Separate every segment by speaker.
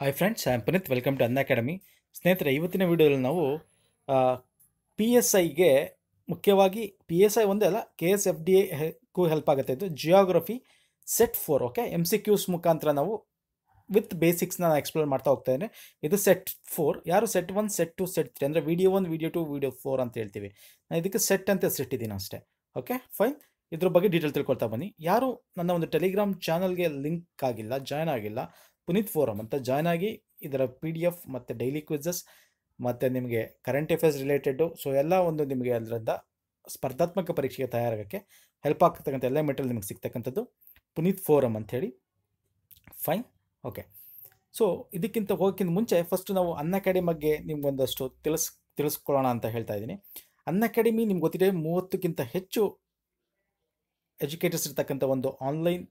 Speaker 1: hi friends I am Puneet welcome to Unacademy ಸ್ನೇಹಿತರೆ ಇವತ್ತಿನ ವೀಡಿಯೋದಲ್ಲಿ ನಾವು ಪಿ ಎಸ್ ಐಗೆ ಮುಖ್ಯವಾಗಿ ಪಿ ಎಸ್ ಐ ಒಂದೇ ಅಲ್ಲ ಕೆ ಎಸ್ ಎಫ್ ಡಿ ಎಗೂ ಹೆಲ್ಪ್ ಆಗುತ್ತೆ ಇದು geography set four okay M C Qs ಮುಖಾಂತರ ನಾವು ವಿತ್ ಬೇಸಿಕ್ಸ್ನ ನಾನು ಎಕ್ಸ್ಪ್ಲೋರ್ ಮಾಡ್ತಾ ಹೋಗ್ತಾ ಇದ್ದೇನೆ ಇದು ಸೆಟ್ ಫೋರ್ ಯಾರು set one set two set three ಅಂದರೆ video one video two video four ಅಂತ ಹೇಳ್ತೀವಿ ನಾನು ಇದಕ್ಕೆ ಸೆಟ್ ಅಂತ ಸಿಟ್ಟಿದ್ದೀನಿ ಅಷ್ಟೇ ಓಕೆ ಫೈನ್ ಇದ್ರ ಬಗ್ಗೆ ಡೀಟೇಲ್ ತಿಳ್ಕೊಳ್ತಾ ಬನ್ನಿ ಯಾರು ನನ್ನ ಒಂದು ಟೆಲಿಗ್ರಾಮ್ ಚಾನಲ್ಗೆ ಲಿಂಕ್ ಆಗಿಲ್ಲ ಜಾಯ್ನ್ ಆಗಿಲ್ಲ ಪುನೀತ್ ಫೋರಮ್ ಅಂತ ಜಾಯ್ನ್ ಆಗಿ ಇದರ ಪಿ ಡಿ ಎಫ್ ಮತ್ತು ಡೈಲಿ ಕ್ವಿಝಸ್ ಮತ್ತು ನಿಮಗೆ ಕರೆಂಟ್ ಅಫೇರ್ಸ್ ರಿಲೇಟೆಡು ಸೊ ಎಲ್ಲ ಒಂದು ನಿಮಗೆ ಅದರಿಂದ ಸ್ಪರ್ಧಾತ್ಮಕ ಪರೀಕ್ಷೆಗೆ ತಯಾರಾಗೋಕ್ಕೆ ಹೆಲ್ಪ್ ಆಗ್ತಕ್ಕಂಥ ಎಲ್ಲ ಮೆಟೀರಿಯಲ್ ನಿಮಗೆ ಸಿಗ್ತಕ್ಕಂಥದ್ದು ಪುನೀತ್ ಫೋರಮ್ ಹೇಳಿ ಫೈನ್ ಓಕೆ ಸೊ ಇದಕ್ಕಿಂತ ಹೋಗೋಕ್ಕಿಂತ ಮುಂಚೆ ಫಸ್ಟ್ ನಾವು ಅನ್ನ ಅಕಾಡೆಮಿ ಬಗ್ಗೆ ನಿಮ್ಗೊಂದಷ್ಟು ತಿಳಿಸ್ ತಿಳಿಸ್ಕೊಳ್ಳೋಣ ಅಂತ ಹೇಳ್ತಾ ಇದ್ದೀನಿ ಅನ್ನ ಅಕಾಡೆಮಿ ನಿಮ್ಗೆ ಗೊತ್ತಿದೆ ಮೂವತ್ತಕ್ಕಿಂತ ಹೆಚ್ಚು ಎಜುಕೇಟರ್ಸ್ ಇರ್ತಕ್ಕಂಥ ಒಂದು ಆನ್ಲೈನ್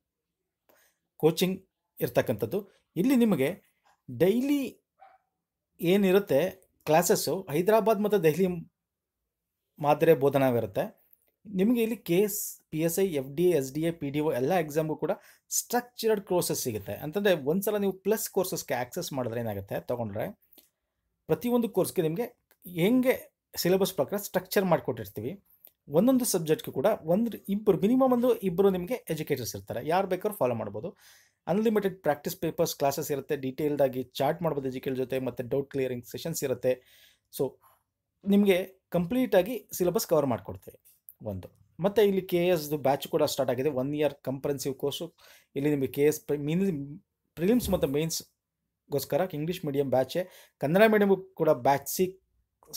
Speaker 1: ಕೋಚಿಂಗ್ ಇರ್ತಕ್ಕಂಥದ್ದು ಇಲ್ಲಿ ನಿಮಗೆ ಡೈಲಿ ಏನಿರುತ್ತೆ ಕ್ಲಾಸಸ್ಸು ಹೈದರಾಬಾದ್ ಮತ್ತು ದೆಹಲಿ ಮಾದರಿ ಬೋಧನವಿರುತ್ತೆ ನಿಮಗೆ ಇಲ್ಲಿ K S P S I F D A S D A P D O ಎಲ್ಲ ಎಕ್ಸಾಮ್ಗೂ ಕೂಡ ಸ್ಟ್ರಕ್ಚರ್ಡ್ ಕೋರ್ಸಸ್ ಸಿಗುತ್ತೆ ಅಂತಂದರೆ ಒಂದ್ಸಲ ಸಲ ನೀವು ಪ್ಲಸ್ ಕೋರ್ಸಸ್ಗೆ ಆ್ಯಕ್ಸೆಸ್ ಮಾಡಿದ್ರೆ ಏನಾಗುತ್ತೆ ತೊಗೊಂಡ್ರೆ ಪ್ರತಿಯೊಂದು ಕೋರ್ಸ್ಗೆ ನಿಮಗೆ ಹೆಂಗೆ ಸಿಲೆಬಸ್ ಪ್ರಕಾರ ಸ್ಟ್ರಕ್ಚರ್ ಮಾಡಿಕೊಟ್ಟಿರ್ತೀವಿ ಒಂದೊಂದು ಸಬ್ಜೆಕ್ಟ್ಗೂ ಕೂಡ ಒಂದು ಇಬ್ಬರು ಮಿನಿಮಮ್ ಒಂದು ಇಬ್ಬರು ನಿಮಗೆ ಎಜುಕೇಟರ್ಸ್ ಇರ್ತಾರೆ ಯಾರು ಬೇಕಾದ್ರೂ ಫಾಲೋ ಮಾಡ್ಬೋದು ಅನ್ಲಿಮಿಟೆಡ್ ಪ್ರಾಕ್ಟೀಸ್ ಪೇಪರ್ಸ್ ಕ್ಲಾಸಸ್ ಇರುತ್ತೆ ಡೀಟೇಲ್ಡ್ ಆಗಿ ಚಾರ್ಟ್ ಮಾಡ್ಬೋದು ಎಜುಕೇಟರ್ ಜೊತೆ ಮತ್ತು ಡೌಟ್ ಕ್ಲಿಯರಿಂಗ್ ಸೆಷನ್ಸ್ ಇರುತ್ತೆ ಸೊ ನಿಮಗೆ ಕಂಪ್ಲೀಟಾಗಿ ಸಿಲೆಬಸ್ ಕವರ್ ಮಾಡಿಕೊಡ್ತೇವೆ ಒಂದು ಮತ್ತು ಇಲ್ಲಿ ಕೆ ಎಸ್ದು ಬ್ಯಾಚ್ ಕೂಡ ಸ್ಟಾರ್ಟ್ ಆಗಿದೆ ಒನ್ ಇಯರ್ ಕಂಪ್ರೆನ್ಸಿವ್ ಕೋರ್ಸು ಇಲ್ಲಿ ನಿಮಗೆ ಕೆ ಎಸ್ ಮೀನ್ ಪ್ರಿಲಿಮ್ಸ್ ಮತ್ತು ಮೇನ್ಸ್ಗೋಸ್ಕರ ಇಂಗ್ಲೀಷ್ ಮೀಡಿಯಂ ಬ್ಯಾಚೆ ಕನ್ನಡ ಮೀಡಿಯಮ್ ಕೂಡ ಬ್ಯಾಚ್ ಸಿ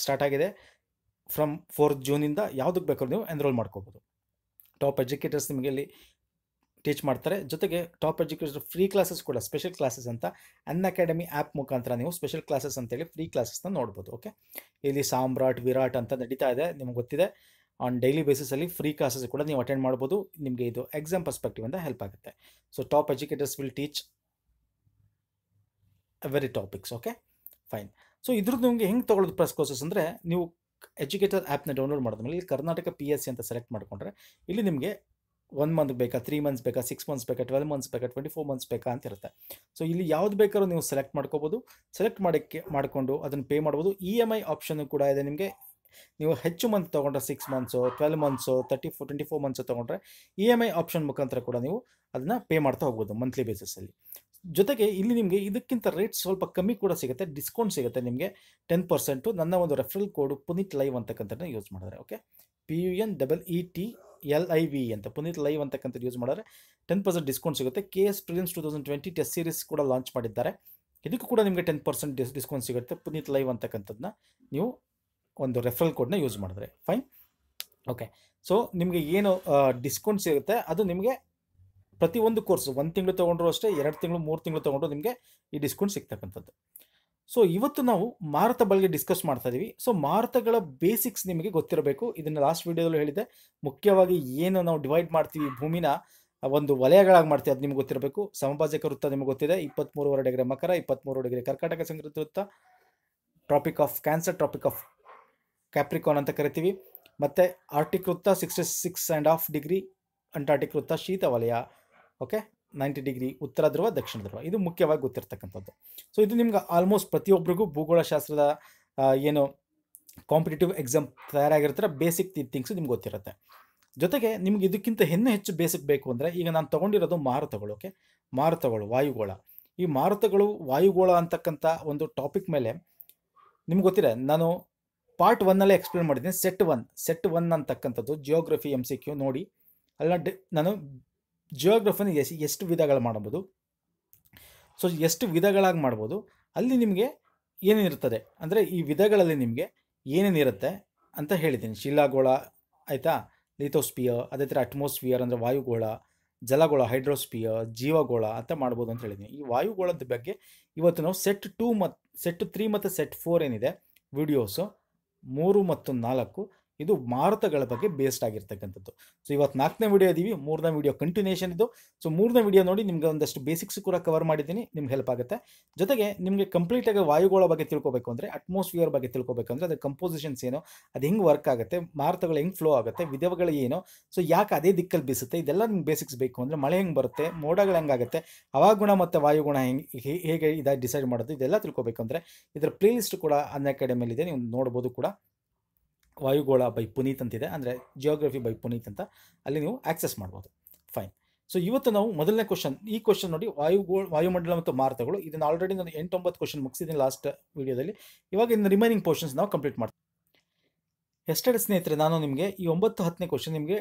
Speaker 1: ಸ್ಟಾರ್ಟ್ ಆಗಿದೆ ಫ್ರಮ್ ಫೋರ್ತ್ ಜೂನಿಂದ ಯಾವುದಕ್ಕೆ ಬೇಕಾದ್ರೂ ನೀವು ಎನ್ರೋಲ್ ಮಾಡ್ಕೋಬೋದು ಟಾಪ್ ಎಜುಕೇಟರ್ಸ್ ನಿಮಗೆ ಇಲ್ಲಿ ಟೀಚ್ ಮಾಡ್ತಾರೆ ಜೊತೆಗೆ ಟಾಪ್ ಎಜುಕೇಟರ್ ಫ್ರೀ ಕ್ಲಾಸಸ್ ಕೂಡ ಸ್ಪೆಷಲ್ ಕ್ಲಾಸಸ್ ಅಂತ ಅನ್ ಅಕಾಡೆಮಿ ಆ್ಯಪ್ ಮುಖಾಂತರ ನೀವು ಸ್ಪೆಷಲ್ ಕ್ಲಾಸಸ್ ಅಂತೇಳಿ ಫ್ರೀ ಕ್ಲಾಸಸ್ನ ನೋಡ್ಬೋದು ಓಕೆ ಇಲ್ಲಿ ಸಾಮ್ರಾಟ್ ವಿರಾಟ್ ಅಂತ ನಡೀತಾ ಇದೆ ನಿಮ್ಗೆ ಗೊತ್ತಿದೆ ಆನ್ ಡೈಲಿ ಬೇಸಿಸಲ್ಲಿ ಫ್ರೀ ಕ್ಲಾಸಸ್ ಕೂಡ ನೀವು ಅಟೆಂಡ್ ಮಾಡ್ಬೋದು ನಿಮಗೆ ಇದು ಎಕ್ಸಾಮ್ ಪರ್ಸ್ಪೆಕ್ಟಿವ್ ಅಂತ ಹೆಲ್ಪ್ ಆಗುತ್ತೆ so top educators will teach very topics okay fine so ಇದ್ರದ್ದು ನಿಮಗೆ ಹೆಂಗೆ ತೊಗೊಳ್ಳೋದು ಪ್ರೆಸ್ ಕೋರ್ಸಸ್ ಅಂದರೆ ನೀವು ಎಜುಕೇಟರ್ ಆ್ಯಪ್ನ ಡೌನ್ಲೋಡ್ ಮಾಡಿದ್ಮೇಲೆ ಇಲ್ಲಿ ಕರ್ನಾಟಕ ಪಿ ಎಸ್ ಸಿ ಅಂತ ಸೆಲೆಕ್ಟ್ ಮಾಡಿಕೊಂಡ್ರೆ ಇಲ್ಲಿ ನಿಮಗೆ ಒನ್ ಮಂತ್ ಬೇಕಾ ತ್ರೀ ಮಂತ್ಸ್ ಬೇಕಾ ಸಿಕ್ಸ್ ಮಂತ್ಸ್ ಬೇಕಾ ಟ್ವೆಲ್ ಮಂತ್ಸ್ ಬೇಕಾ ಟ್ವೆಂಟಿ ಫೋರ್ ಮಂತ್ಸ್ ಬೇಕಾ ಅಂತ ಇರುತ್ತೆ ಸೊ ಇಲ್ಲಿ ಯಾವ್ದು ಬೇಕಾದ್ರೂ ನೀವು ಸೆಲೆಕ್ಟ್ ಮಾಡ್ಕೋಬೋದು ಸೆಲೆಕ್ಟ್ ಮಾಡೋಕ್ಕೆ ಮಾಡಿಕೊಂಡು ಅದನ್ನು ಪೇ ಮಾಡ್ಬೋದು ಇ ಎಮ್ ಐ ಆಪ್ಷನ್ ಕೂಡ ಇದೆ ನಿಮಗೆ ನೀವು ಹೆಚ್ಚು ಮಂತ್ ತೊಗೊಂಡ್ರೆ six months twelve months thirty four twenty four months ತೊಗೊಂಡ್ರೆ ಇ ಎಮ್ ಐ ಆಪ್ಷನ್ ಮುಖಾಂತರ ಕೂಡ ನೀವು ಅದನ್ನು ಪೇ ಮಾಡ್ತಾ ಹೋಗ್ಬೋದು ಮಂತ್ಲಿ ಬೇಸಿಸಲ್ಲಿ ಜೊತೆಗೆ ಇಲ್ಲಿ ನಿಮಗೆ ಇದಕ್ಕಿಂತ ರೇಟ್ ಸ್ವಲ್ಪ ಕಮ್ಮಿ ಕೂಡ ಸಿಗುತ್ತೆ ಡಿಸ್ಕೌಂಟ್ ಸಿಗುತ್ತೆ ನಿಮಗೆ ಟೆನ್ ಪರ್ಸೆಂಟು ನನ್ನ ಒಂದು ರೆಫರಲ್ ಕೋಡು ಪುನೀತ್ ಲೈವ್ ಅಂತಕ್ಕಂಥದ್ದನ್ನ ಯೂಸ್ ಮಾಡಿದ್ರೆ okay P U N double E T L I V ಅಂತ ಪುನೀತ್ ಲೈವ್ ಅಂತಕ್ಕಂಥದ್ದು ಯೂಸ್ ಮಾಡಿದ್ರೆ ಟೆನ್ ಪರ್ಸೆಂಟ್ ಡಿಸ್ಕೌಂಟ್ ಸಿಗುತ್ತೆ K S prelims two thousand twenty test series ಕೂಡ ಲಾಂಚ್ ಮಾಡಿದ್ದಾರೆ ಇದಕ್ಕೂ ಕೂಡ ನಿಮಗೆ ಟೆನ್ ಪರ್ಸೆಂಟ್ ಡಿಸ್ ಡಿಸ್ಕೌಂಟ್ ಸಿಗುತ್ತೆ ಪುನೀತ್ ಲೈವ್ ಅಂತಕ್ಕಂಥದ್ದನ್ನ ನೀವು ಒಂದು ರೆಫರಲ್ ಕೋಡ್ನ ಯೂಸ್ ಮಾಡಿದ್ರೆ ಫೈನ್ ಓಕೆ ಸೊ ನಿಮಗೆ ಏನು ಡಿಸ್ಕೌಂಟ್ ಸಿಗುತ್ತೆ ಅದು ನಿಮಗೆ ಪ್ರತಿಯೊಂದು ಕೋರ್ಸ್ ಒಂದು ತಿಂಗಳು ತೊಗೊಂಡ್ರು ಅಷ್ಟೇ ಎರಡು ತಿಂಗಳು ಮೂರು ತಿಂಗಳು ತೊಗೊಂಡ್ರು ನಿಮಗೆ ಈ ಡಿಸ್ಕೌಂಟ್ ಸಿಗ್ತಕ್ಕಂಥದ್ದು ಸೊ ಇವತ್ತು ನಾವು ಮಾರುತ ಬಗ್ಗೆ ಡಿಸ್ಕಸ್ ಮಾಡ್ತಾ ಇದೀವಿ ಸೊ ಮಾರುತಗಳ ಬೇಸಿಕ್ಸ್ ನಿಮಗೆ ಗೊತ್ತಿರಬೇಕು ಇದನ್ನು ಲಾಸ್ಟ್ ವಿಡಿಯೋದಲ್ಲಿ ಹೇಳಿದೆ ಮುಖ್ಯವಾಗಿ ಏನು ನಾವು ಡಿವೈಡ್ ಮಾಡ್ತೀವಿ ಭೂಮಿನ ಒಂದು ವಲಯಗಳಾಗಿ ಮಾಡ್ತೀವಿ ಅದು ನಿಮ್ಗೆ ಗೊತ್ತಿರಬೇಕು ಸಮಭಾಜಕ ವೃತ್ತ ನಿಮ್ಗೆ ಗೊತ್ತಿದೆ ಇಪ್ಪತ್ತ್ಮೂರುವರೆ ಡಿಗ್ರಿ ಮಕರ ಇಪ್ಪತ್ತ್ಮೂರು ಡಿಗ್ರಿ ಕರ್ಕಾಟಕ ಸಂಕ್ರಾಂತಿ ವೃತ್ತ tropic of cancer tropic of capricorn ಅಂತ ಕರಿತೀವಿ ಮತ್ತು ಆರ್ಟಿಕ್ ವೃತ್ತ sixty six and half degree antarctic ವೃತ್ತ ಶೀತ ವಲಯ ಓಕೆ ನೈಂಟಿ ಡಿಗ್ರಿ ಉತ್ತರ ಧ್ರುವ ದಕ್ಷಿಣ ಧ್ರುವ ಇದು ಮುಖ್ಯವಾಗಿ ಗೊತ್ತಿರ್ತಕ್ಕಂಥದ್ದು ಸೊ ಇದು ನಿಮ್ಗೆ ಆಲ್ಮೋಸ್ಟ್ ಪ್ರತಿಯೊಬ್ಬರಿಗೂ ಭೂಗೋಳಶಾಸ್ತ್ರದ ಏನು ಕಾಂಪಿಟೇಟಿವ್ ಎಕ್ಸಾಮ್ ತಯಾರಾಗಿರ್ತಾರೆ ಬೇಸಿಕ್ ಥಿಂಗ್ಸ್ ನಿಮ್ಗೆ ಗೊತ್ತಿರುತ್ತೆ ಜೊತೆಗೆ ನಿಮ್ಗೆ ಇದಕ್ಕಿಂತ ಇನ್ನೂ ಹೆಚ್ಚು ಬೇಸಿಕ್ ಬೇಕು ಅಂದರೆ ಈಗ ನಾನು ತೊಗೊಂಡಿರೋದು ಮಾರುತಗಳು ಓಕೆ ಮಾರುತಗಳು ವಾಯುಗೋಳ ಈ ಮಾರುತಗಳು ವಾಯುಗೋಳ ಅಂತಕ್ಕಂಥ ಒಂದು ಟಾಪಿಕ್ ಮೇಲೆ ನಿಮ್ಗೆ ಗೊತ್ತಿರ ನಾನು ಪಾರ್ಟ್ ಒನ್ನಲ್ಲೇ ಎಕ್ಸ್ಪ್ಲೇನ್ ಮಾಡಿದ್ದೀನಿ ಸೆಟ್ ಒನ್ ಸೆಟ್ ಒನ್ ಅಂತಕ್ಕಂಥದ್ದು ಜಿಯೋಗ್ರಫಿ ಎಮ್ ಸಿ ಕ್ಯೂ ನೋಡಿ ಅಲ್ಲ ನಾನು ಜಿಯೋಗ್ರಫಿನ ಎಸ್ ಎಷ್ಟು ವಿಧಗಳು ಮಾಡ್ಬೋದು ಸೊ ಎಷ್ಟು ವಿಧಗಳಾಗಿ ಮಾಡ್ಬೋದು ಅಲ್ಲಿ ನಿಮಗೆ ಏನೇನಿರ್ತದೆ ಅಂದರೆ ಈ ವಿಧಗಳಲ್ಲಿ ನಿಮಗೆ ಏನೇನಿರುತ್ತೆ ಅಂತ ಹೇಳಿದ್ದೀನಿ ಶಿಲಾಗೋಳ ಆಯಿತಾ ಲಿಥೋಸ್ಪಿಯರ್ ಅದೇ ಥರ ಅಟ್ಮೋಸ್ಫಿಯರ್ ಅಂದರೆ ವಾಯುಗೋಳ ಜಲಗೋಳ ಹೈಡ್ರೋಸ್ಪಿಯರ್ ಜೀವಗೋಳ ಅಂತ ಮಾಡ್ಬೋದು ಅಂತ ಹೇಳಿದ್ದೀನಿ ಈ ವಾಯುಗೋಳದ ಬಗ್ಗೆ ಇವತ್ತು ನಾವು ಸೆಟ್ ಟೂ ಮತ್ತು ಸೆಟ್ ತ್ರೀ ಮತ್ತು ಸೆಟ್ ಫೋರ್ ಏನಿದೆ ವಿಡಿಯೋಸು ಮೂರು ಮತ್ತು ನಾಲ್ಕು ಇದು ಮಾರುತಗಳ ಬಗ್ಗೆ ಬೇಸ್ಡ್ ಆಗಿರ್ತಕ್ಕಂಥದ್ದು ಸೊ ಇವತ್ತು ನಾಲ್ಕನೇ ವಿಡಿಯೋ ಇದೀವಿ ಮೂರನೇ ವಿಡಿಯೋ ಕಂಟಿನ್ಯೂಷನ್ ಇದು ಸೊ ಮೂರನೇ ವಿಡಿಯೋ ನೋಡಿ ನಿಮಗೆ ಒಂದಷ್ಟು ಬೇಸಿಕ್ಸ್ ಕೂಡ ಕವರ್ ಮಾಡಿದ್ದೀನಿ ನಿಮ್ಗೆ ಹೆಲ್ಪ್ ಆಗುತ್ತೆ ಜೊತೆಗೆ ನಿಮಗೆ ಕಂಪ್ಲೀಟ್ ಆಗಿ ವಾಯುಗಳ ಬಗ್ಗೆ ತಿಳ್ಕೊಬೇಕು ಅಂದರೆ ಅಟ್ಮಾಸ್ಫಿಯರ್ ಬಗ್ಗೆ ತಿಳ್ಕೊಬೇಕು ಅಂದರೆ ಅದರ ಕಂಪೋಸಿಷನ್ಸ್ ಏನು ಅದು ಹೆಂಗೆ ವರ್ಕ್ ಆಗುತ್ತೆ ಮಾರುತಗಳು ಹೆಂಗೆ ಫ್ಲೋ ಆಗುತ್ತೆ ವಿಧವಗಳು ಏನು ಸೊ ಯಾಕೆ ಅದೇ ದಿಕ್ಕಲ್ಲಿ ಬೀಸುತ್ತೆ ಇದೆಲ್ಲ ನಿಮ್ಗೆ ಬೇಸಿಕ್ಸ್ ಬೇಕು ಅಂದರೆ ಮಳೆ ಹೆಂಗೆ ಬರುತ್ತೆ ಮೋಡಗಳು ಹೆಂಗಾಗುತ್ತೆ ಹವಾಗುಣ ಮತ್ತು ವಾಯುಗುಣ ಹೆಂಗೆ ಹೇಗೆ ಇದಾಗಿ ಡಿಸೈಡ್ ಮಾಡೋದು ಇದೆಲ್ಲ ತಿಳ್ಕೊಬೇಕಂದ್ರೆ ಇದರ ಪ್ಲೇಲಿಸ್ಟ್ ಕೂಡ ಅನ್ ಇದೆ ನೀವು ನೋಡ್ಬೋದು ಕೂಡ ವಾಯುಗೋಳ ಬೈ ಪುನೀತ್ ಅಂತಿದೆ ಅಂದರೆ ಜಿಯೋಗ್ರಫಿ ಬೈ ಪುನೀತ್ ಅಂತ ಅಲ್ಲಿ ನೀವು ಆಕ್ಸೆಸ್ ಮಾಡ್ಬೋದು ಫೈನ್ ಸೊ ಇವತ್ತು ನಾವು ಮೊದಲನೇ ಕ್ವಶನ್ ಈ ಕ್ವಶನ್ ನೋಡಿ ವಾಯುಗೋಳ ವಾಯುಮಂಡಲ ಮತ್ತು ಮಾರುತಗಳು ಇದನ್ನು ಆಲ್ರೆಡಿ ನಾನು ಎಂಟೊಂಬತ್ತು ಕ್ವಶನ್ ಮುಗಿಸಿದ್ದೀನಿ ಲಾಸ್ಟ್ ವೀಡಿಯೋದಲ್ಲಿ ಇವಾಗ ಇನ್ನು ರಿಮೈನಿಂಗ್ ಪೋರ್ಷನ್ಸ್ ನಾವು ಕಂಪ್ಲೀಟ್ ಮಾಡ್ತೀವಿ ಎಷ್ಟೆಡೆ ಸ್ನೇಹಿತರೆ ನಾನು ನಿಮಗೆ ಈ ಒಂಬತ್ತು ಹತ್ತನೇ ಕ್ವಶನ್ ನಿಮಗೆ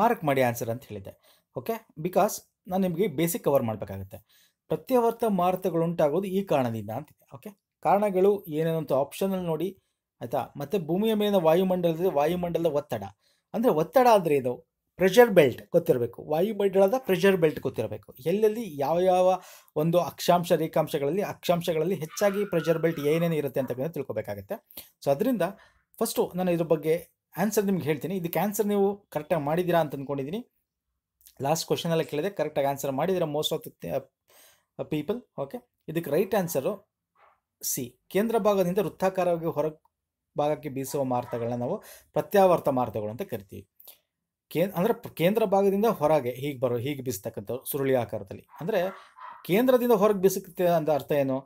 Speaker 1: ಮಾರ್ಕ್ ಮಾಡಿ ಆನ್ಸರ್ ಅಂತ ಹೇಳಿದ್ದೆ ಓಕೆ ಬಿಕಾಸ್ ನಾನು ನಿಮಗೆ ಬೇಸಿಕ್ ಕವರ್ ಮಾಡಬೇಕಾಗುತ್ತೆ ಪ್ರತ್ಯಾವರ್ತ ಉಂಟಾಗೋದು ಈ ಕಾರಣದಿಂದ ಅಂತಿದೆ ಓಕೆ ಕಾರಣಗಳು ಏನೇನಂತ ಆಪ್ಷನಲ್ಲಿ ನೋಡಿ ಆಯ್ತಾ ಮತ್ತು ಭೂಮಿಯ ಮೇಲಿನ ವಾಯುಮಂಡಲದ ವಾಯುಮಂಡಲದ ಒತ್ತಡ ಅಂದರೆ ಒತ್ತಡ ಅಂದರೆ ಇದು ಪ್ರೆಷರ್ ಬೆಲ್ಟ್ ಗೊತ್ತಿರಬೇಕು ವಾಯುಮಂಡಲದ ಪ್ರೆಷರ್ ಬೆಲ್ಟ್ ಗೊತ್ತಿರಬೇಕು ಎಲ್ಲೆಲ್ಲಿ ಯಾವ ಯಾವ ಒಂದು ಅಕ್ಷಾಂಶ ರೇಖಾಂಶಗಳಲ್ಲಿ ಅಕ್ಷಾಂಶಗಳಲ್ಲಿ ಹೆಚ್ಚಾಗಿ ಪ್ರೆಷರ್ ಬೆಲ್ಟ್ ಏನೇನು ಇರುತ್ತೆ ಅಂತ ತಿಳ್ಕೊಬೇಕಾಗುತ್ತೆ ಸೊ ಅದರಿಂದ ಫಸ್ಟು ನಾನು ಇದ್ರ ಬಗ್ಗೆ ಆನ್ಸರ್ ನಿಮ್ಗೆ ಹೇಳ್ತೀನಿ ಇದಕ್ಕೆ ಆನ್ಸರ್ ನೀವು ಕರೆಕ್ಟಾಗಿ ಮಾಡಿದ್ದೀರಾ ಅಂತ ಅಂದ್ಕೊಂಡಿದ್ದೀನಿ ಲಾಸ್ಟ್ ಎಲ್ಲ ಕೇಳಿದೆ ಕರೆಕ್ಟಾಗಿ ಆನ್ಸರ್ ಮಾಡಿದಿರ most of the people okay ಇದಕ್ಕೆ ರೈಟ್ ಆನ್ಸರು ಸಿ ಕೇಂದ್ರ ಭಾಗದಿಂದ ವೃತ್ತಾಕಾರವಾಗಿ ಹೊರ ಭಾಗಕ್ಕೆ ಬೀಸುವ ಮಾರುತಗಳನ್ನ ನಾವು ಪ್ರತ್ಯಾವರ್ತ ಮಾರುತಗಳು ಅಂತ ಕರಿತೀವಿ ಕೇ ಅಂದರೆ ಕೇಂದ್ರ ಭಾಗದಿಂದ ಹೊರಗೆ ಹೀಗೆ ಬರೋ ಹೀಗೆ ಬೀಸತಕ್ಕಂಥ ಸುರುಳಿ ಆಕಾರದಲ್ಲಿ ಅಂದರೆ ಕೇಂದ್ರದಿಂದ ಹೊರಗೆ ಬೀಸುತ್ತೆ ಅಂತ ಅರ್ಥ ಏನು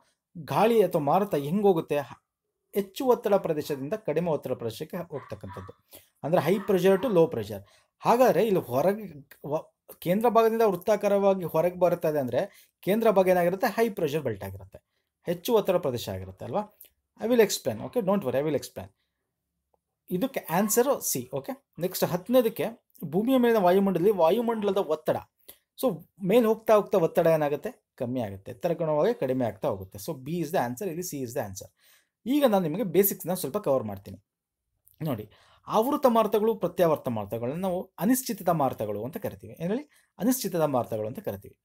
Speaker 1: ಗಾಳಿ ಅಥವಾ ಮಾರುತ ಹೆಂಗೋಗುತ್ತೆ ಹೋಗುತ್ತೆ ಹೆಚ್ಚು ಒತ್ತಡ ಪ್ರದೇಶದಿಂದ ಕಡಿಮೆ ಒತ್ತಡ ಪ್ರದೇಶಕ್ಕೆ ಹೋಗ್ತಕ್ಕಂಥದ್ದು ಅಂದರೆ high pressure to low pressure ಹಾಗಾದರೆ ಇಲ್ಲಿ ಹೊರಗೆ ಕೇಂದ್ರ ಭಾಗದಿಂದ ವೃತ್ತಾಕಾರವಾಗಿ ಹೊರಗೆ ಬರುತ್ತದೆ ಅಂದರೆ ಕೇಂದ್ರ ಭಾಗ ಏನಾಗಿರುತ್ತೆ ಹೈ ಪ್ರೆಷರ್ ಬೆಲ್ಟ್ ಆಗಿರುತ್ತೆ ಹೆಚ್ಚು ಒತ್ತಡ ಪ್ರದೇಶ ಆಗಿರುತ್ತೆ ಅಲ್ವಾ I will explain okay don't worry I will explain ಇದಕ್ಕೆ ಆನ್ಸರು ಸಿ ಓಕೆ ನೆಕ್ಸ್ಟ್ ಹತ್ತನೇದಕ್ಕೆ ಭೂಮಿಯ ಮೇಲಿನ ವಾಯುಮಂಡಲದಲ್ಲಿ ವಾಯುಮಂಡಲದ ಒತ್ತಡ ಸೊ ಮೇಲೆ ಹೋಗ್ತಾ ಹೋಗ್ತಾ ಒತ್ತಡ ಏನಾಗುತ್ತೆ ಕಮ್ಮಿ ಆಗುತ್ತೆ ತರಗುಣವಾಗಿ ಕಡಿಮೆ ಆಗ್ತಾ ಹೋಗುತ್ತೆ so B is the answer ಇಲ್ಲಿ ಸಿ ಇಸ್ ದ ಆನ್ಸರ್ ಈಗ ನಾನು ನಿಮಗೆ ಬೇಸಿಕ್ಸ್ನ ಸ್ವಲ್ಪ ಕವರ್ ಮಾಡ್ತೀನಿ ನೋಡಿ ಆವೃತ ಮಾರ್ತಗಳು ಪ್ರತ್ಯಾವರ್ತ ಮಾರ್ತಗಳು ನಾವು ಅನಿಶ್ಚಿತದ ಮಾರ್ತಗಳು ಅಂತ ಕರಿತೀವಿ ಏನೇಳಿ ಅನಿಶ್ಚಿತದ ಮಾರ್ತಗಳು ಅಂತ ಕರಿತೀವಿ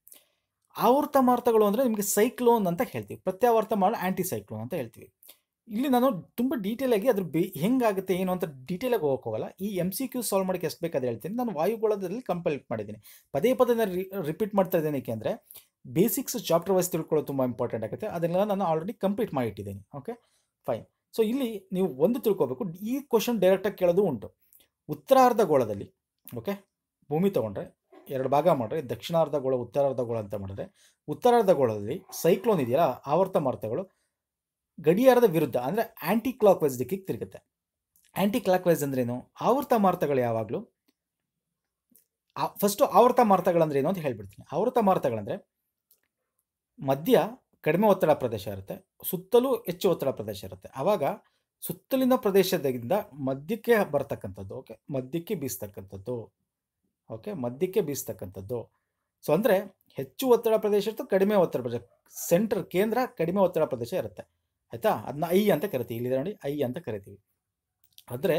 Speaker 1: ಆವೃತ ಮಾರ್ತಗಳು ಅಂದರೆ ನಿಮಗೆ ಸೈಕ್ಲೋನ್ ಅಂತ ಹೇಳ್ತೀವಿ ಪ್ರತ್ಯಾವರ್ತ ಮಾಡ ಆ್ಯಂಟಿ ಸೈಕ್ಲೋನ್ ಅಂತ ಹೇಳ್ತೀವಿ ಇಲ್ಲಿ ನಾನು ತುಂಬ ಆಗಿ ಅದ್ರ ಬೇ ಹೆಂಗಾಗುತ್ತೆ ಏನು ಅಂತ ಡೀಟೇಲ್ ಆಗಿ ಹೋಗಲ್ಲ ಈ ಎಮ್ ಸಿ ಕ್ಯೂ ಸಾಲ್ವ್ ಮಾಡೋಕ್ಕೆ ಎಷ್ಟು ಬೇಕಾದ್ರೆ ಹೇಳ್ತೀನಿ ನಾನು ವಾಯುಗೋಳದಲ್ಲಿ ಕಂಪ್ಲೀಟ್ ಮಾಡಿದ್ದೀನಿ ಪದೇ ಪದೇ ರಿಪೀಟ್ ಮಾಡ್ತಾ ಇದ್ದೇನೆ ಯಾಕೆಂದರೆ ಬೇಸಿಕ್ಸ್ ಚಾಪ್ಟರ್ ವೈಸ್ ತಿಳ್ಕೊಳ್ಳೋದು ತುಂಬ ಇಂಪಾರ್ಟೆಂಟ್ ಆಗುತ್ತೆ ಅದನ್ನೆಲ್ಲ ನಾನು ಆಲ್ರೆಡಿ ಕಂಪ್ಲೀಟ್ ಮಾಡಿಟ್ಟಿದ್ದೀನಿ ಓಕೆ ಫೈನ್ ಸೊ ಇಲ್ಲಿ ನೀವು ಒಂದು ತಿಳ್ಕೊಬೇಕು ಈ ಕ್ವಶನ್ ಡೈರೆಕ್ಟಾಗಿ ಕೇಳೋದು ಉಂಟು ಉತ್ತರಾರ್ಧ ಗೋಳದಲ್ಲಿ ಓಕೆ ಭೂಮಿ ತೊಗೊಂಡ್ರೆ ಎರಡು ಭಾಗ ಗೋಳ ಉತ್ತರಾರ್ಧ ಗೋಳ ಅಂತ ಮಾಡಿದ್ರೆ ಗೋಳದಲ್ಲಿ ಸೈಕ್ಲೋನ್ ಇದೆಯಲ್ಲ ಆವರ್ತ ಮಾರ್ತಗಳು ಗಡಿಯಾರದ ವಿರುದ್ಧ ಅಂದರೆ ಆ್ಯಂಟಿ ಕ್ಲಾಕ್ ವೈಸ್ ದಿಕ್ಕಿಗೆ ತಿರುಗುತ್ತೆ ಆ್ಯಂಟಿ ಕ್ಲಾಕ್ ವೈಸ್ ಅಂದ್ರೇನು ಆವೃತ ಮಾರ್ತಗಳು ಯಾವಾಗಲೂ ಫಸ್ಟು ಆವೃತ ಮಾರ್ತಗಳಂದ್ರೆ ಏನು ಅಂತ ಹೇಳ್ಬಿಡ್ತೀನಿ ಆವೃತ ಮಾರ್ತಗಳಂದರೆ ಮಧ್ಯ ಕಡಿಮೆ ಒತ್ತಡ ಪ್ರದೇಶ ಇರುತ್ತೆ ಸುತ್ತಲೂ ಹೆಚ್ಚು ಒತ್ತಡ ಪ್ರದೇಶ ಇರುತ್ತೆ ಆವಾಗ ಸುತ್ತಲಿನ ಪ್ರದೇಶದಿಂದ ಮಧ್ಯಕ್ಕೆ ಬರ್ತಕ್ಕಂಥದ್ದು ಓಕೆ ಮಧ್ಯಕ್ಕೆ ಬೀಸ್ತಕ್ಕಂಥದ್ದು ಓಕೆ ಮಧ್ಯಕ್ಕೆ ಬೀಸ್ತಕ್ಕಂಥದ್ದು ಸೊ ಅಂದರೆ ಹೆಚ್ಚು ಒತ್ತಡ ಪ್ರದೇಶ ಇರ್ತದೆ ಕಡಿಮೆ ಒತ್ತಡ ಪ್ರದೇಶ ಸೆಂಟರ್ ಕೇಂದ್ರ ಕಡಿಮೆ ಒತ್ತಡ ಪ್ರದೇಶ ಇರುತ್ತೆ ಆಯಿತಾ ಅದನ್ನ ಐ ಅಂತ ಕರಿತೀವಿ ಇಲ್ಲಿದೆ ನೋಡಿ ಐ ಅಂತ ಕರಿತೀವಿ ಆದರೆ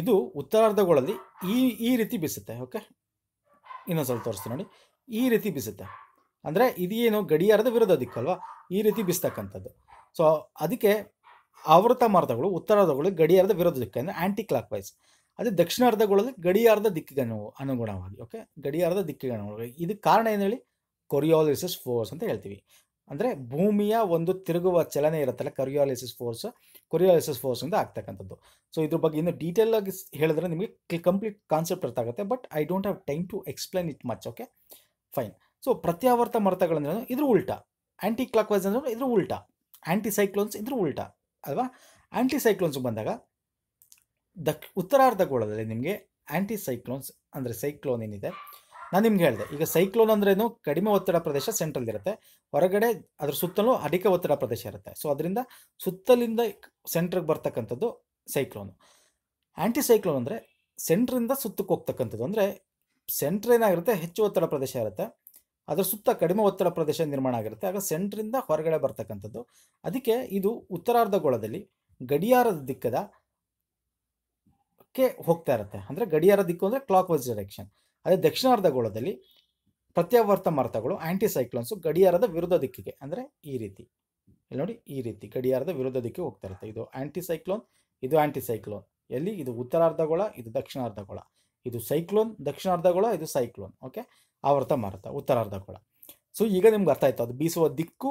Speaker 1: ಇದು ಉತ್ತರಾರ್ಧಗಳಲ್ಲಿ ಈ ಈ ರೀತಿ ಬಿಸುತ್ತೆ ಓಕೆ ಇನ್ನೊಂದು ಸ್ವಲ್ಪ ತೋರಿಸ್ತೀನಿ ನೋಡಿ ಈ ರೀತಿ ಬಿಸುತ್ತೆ ಅಂದರೆ ಇದೇನು ಗಡಿಯಾರದ ವಿರೋಧ ದಿಕ್ಕಲ್ವ ಈ ರೀತಿ ಬಿಸ್ತಕ್ಕಂಥದ್ದು ಸೊ ಅದಕ್ಕೆ ಆವೃತ ಮಾರ್ಧಗಳು ಉತ್ತರಾರ್ಧಗಳು ಗಡಿಯಾರದ ವಿರೋಧ ಅಂದರೆ ಆ್ಯಂಟಿ ಕ್ಲಾಕ್ ವೈಸ್ ಅದೇ ದಕ್ಷಿಣಾರ್ಧಗಳಲ್ಲಿ ಗಡಿಯಾರದ ದಿಕ್ಕಿಗೆ ಅನುಗುಣವಾಗಿ ಓಕೆ ಗಡಿಯಾರದ ದಿಕ್ಕಿಗೆ ಅನುಗುಣವಾಗಿ ಇದಕ್ಕೆ ಕಾರಣ ಏನು ಹೇಳಿ ಕೊರಿಯೋಲಿಸಸ್ ಫೋರ್ಸ್ ಅಂತ ಹೇಳ್ತೀವಿ ಅಂದರೆ ಭೂಮಿಯ ಒಂದು ತಿರುಗುವ ಚಲನೆ ಇರುತ್ತಲ್ಲ ಕರಿಯಾಲಿಸಿಸ್ ಫೋರ್ಸ್ ಕೊರಿಯಾಲಿಸಿಸ್ ಫೋರ್ಸ್ ಇಂದ ಆಗ್ತಕ್ಕಂಥದ್ದು ಸೊ ಇದ್ರ ಬಗ್ಗೆ ಇನ್ನು ಡೀಟೇಲ್ ಆಗಿ ಹೇಳಿದ್ರೆ ನಿಮಗೆ ಕಂಪ್ಲೀಟ್ ಕಾನ್ಸೆಪ್ಟ್ ಅರ್ಥ ಆಗುತ್ತೆ but I don't have time to explain it much okay fine so ಪ್ರತ್ಯಾವರ್ತ ಮರ್ತಗಳಂದ್ರೆ ಇದ್ರ ಉಲ್ಟಾ ಆಂಟಿ ಕ್ಲಾಕ್ ವೈಸ್ ಅಂದ್ರೆ ಇದ್ರ ಉಲ್ಟಾ ಆ್ಯಂಟಿಸೈಕ್ಲೋನ್ಸ್ ಸೈಕ್ಲೋನ್ಸ್ ಇದ್ರ ಉಲ್ಟಾ ಅಲ್ವಾ ಆ್ಯಂಟಿಸೈಕ್ಲೋನ್ಸ್ ಸೈಕ್ಲೋನ್ಸ್ ಬಂದಾಗ ದಕ್ ಗೋಳದಲ್ಲಿ ನಿಮಗೆ ಆ್ಯಂಟಿಸೈಕ್ಲೋನ್ಸ್ ಸೈಕ್ಲೋನ್ಸ್ ಅಂದರೆ ಸೈಕ್ಲೋನ್ ಏನಿದೆ ನಾನು ನಿಮ್ಗೆ ಹೇಳಿದೆ ಈಗ ಸೈಕ್ಲೋನ್ ಅಂದ್ರೇನು ಕಡಿಮೆ ಒತ್ತಡ ಪ್ರದೇಶ ಸೆಂಟ್ರಲ್ ಇರುತ್ತೆ ಹೊರಗಡೆ ಅದ್ರ ಸುತ್ತಲೂ ಅಧಿಕ ಒತ್ತಡ ಪ್ರದೇಶ ಇರುತ್ತೆ ಸೊ ಅದರಿಂದ ಸುತ್ತಲಿಂದ ಸೆಂಟ್ರಿಗೆ ಬರ್ತಕ್ಕಂಥದ್ದು ಸೈಕ್ಲೋನು ಆಂಟಿ ಸೈಕ್ಲೋನ್ ಅಂದರೆ ಸೆಂಟ್ರಿಂದ ಸುತ್ತಕ್ಕೆ ಹೋಗ್ತಕ್ಕಂಥದ್ದು ಅಂದರೆ ಸೆಂಟ್ರ್ ಏನಾಗಿರುತ್ತೆ ಹೆಚ್ಚು ಒತ್ತಡ ಪ್ರದೇಶ ಇರುತ್ತೆ ಅದರ ಸುತ್ತ ಕಡಿಮೆ ಒತ್ತಡ ಪ್ರದೇಶ ನಿರ್ಮಾಣ ಆಗಿರುತ್ತೆ ಆಗ ಸೆಂಟ್ರಿಂದ ಹೊರಗಡೆ ಬರ್ತಕ್ಕಂಥದ್ದು ಅದಕ್ಕೆ ಇದು ಉತ್ತರಾರ್ಧಗೋಳದಲ್ಲಿ ಗಡಿಯಾರದ ದಿಕ್ಕದ ಹೋಗ್ತಾ ಇರುತ್ತೆ ಅಂದರೆ ಗಡಿಯಾರ ದಿಕ್ಕು ಅಂದರೆ ಕ್ಲಾಕ್ ವೈಸ್ ಡೈರೆಕ್ಷನ್ ಅದೇ ದಕ್ಷಿಣಾರ್ಧಗೋಳದಲ್ಲಿ ಪ್ರತ್ಯಾವರ್ತ ಮಾರ್ತಗಳು ಆ್ಯಂಟಿಸೈಕ್ಲೋನ್ಸು ಗಡಿಯಾರದ ವಿರುದ್ಧ ದಿಕ್ಕಿಗೆ ಅಂದರೆ ಈ ರೀತಿ ಇಲ್ಲಿ ನೋಡಿ ಈ ರೀತಿ ಗಡಿಯಾರದ ವಿರುದ್ಧ ದಿಕ್ಕಿಗೆ ಹೋಗ್ತಾ ಇರುತ್ತೆ ಇದು ಆ್ಯಂಟಿಸೈಕ್ಲೋನ್ ಇದು ಆ್ಯಂಟಿಸೈಕ್ಲೋನ್ ಎಲ್ಲಿ ಇದು ಉತ್ತರಾರ್ಧಗೋಳ ಇದು ದಕ್ಷಿಣಾರ್ಧಗೋಳ ಇದು ಸೈಕ್ಲೋನ್ ದಕ್ಷಿಣಾರ್ಧಗೋಳ ಇದು ಸೈಕ್ಲೋನ್ ಓಕೆ ಆವರ್ತ ಮಾರುತ ಉತ್ತರಾರ್ಧಗೋಳ ಸೊ ಈಗ ನಿಮ್ಗೆ ಅರ್ಥ ಆಯ್ತು ಅದು ಬೀಸುವ ದಿಕ್ಕು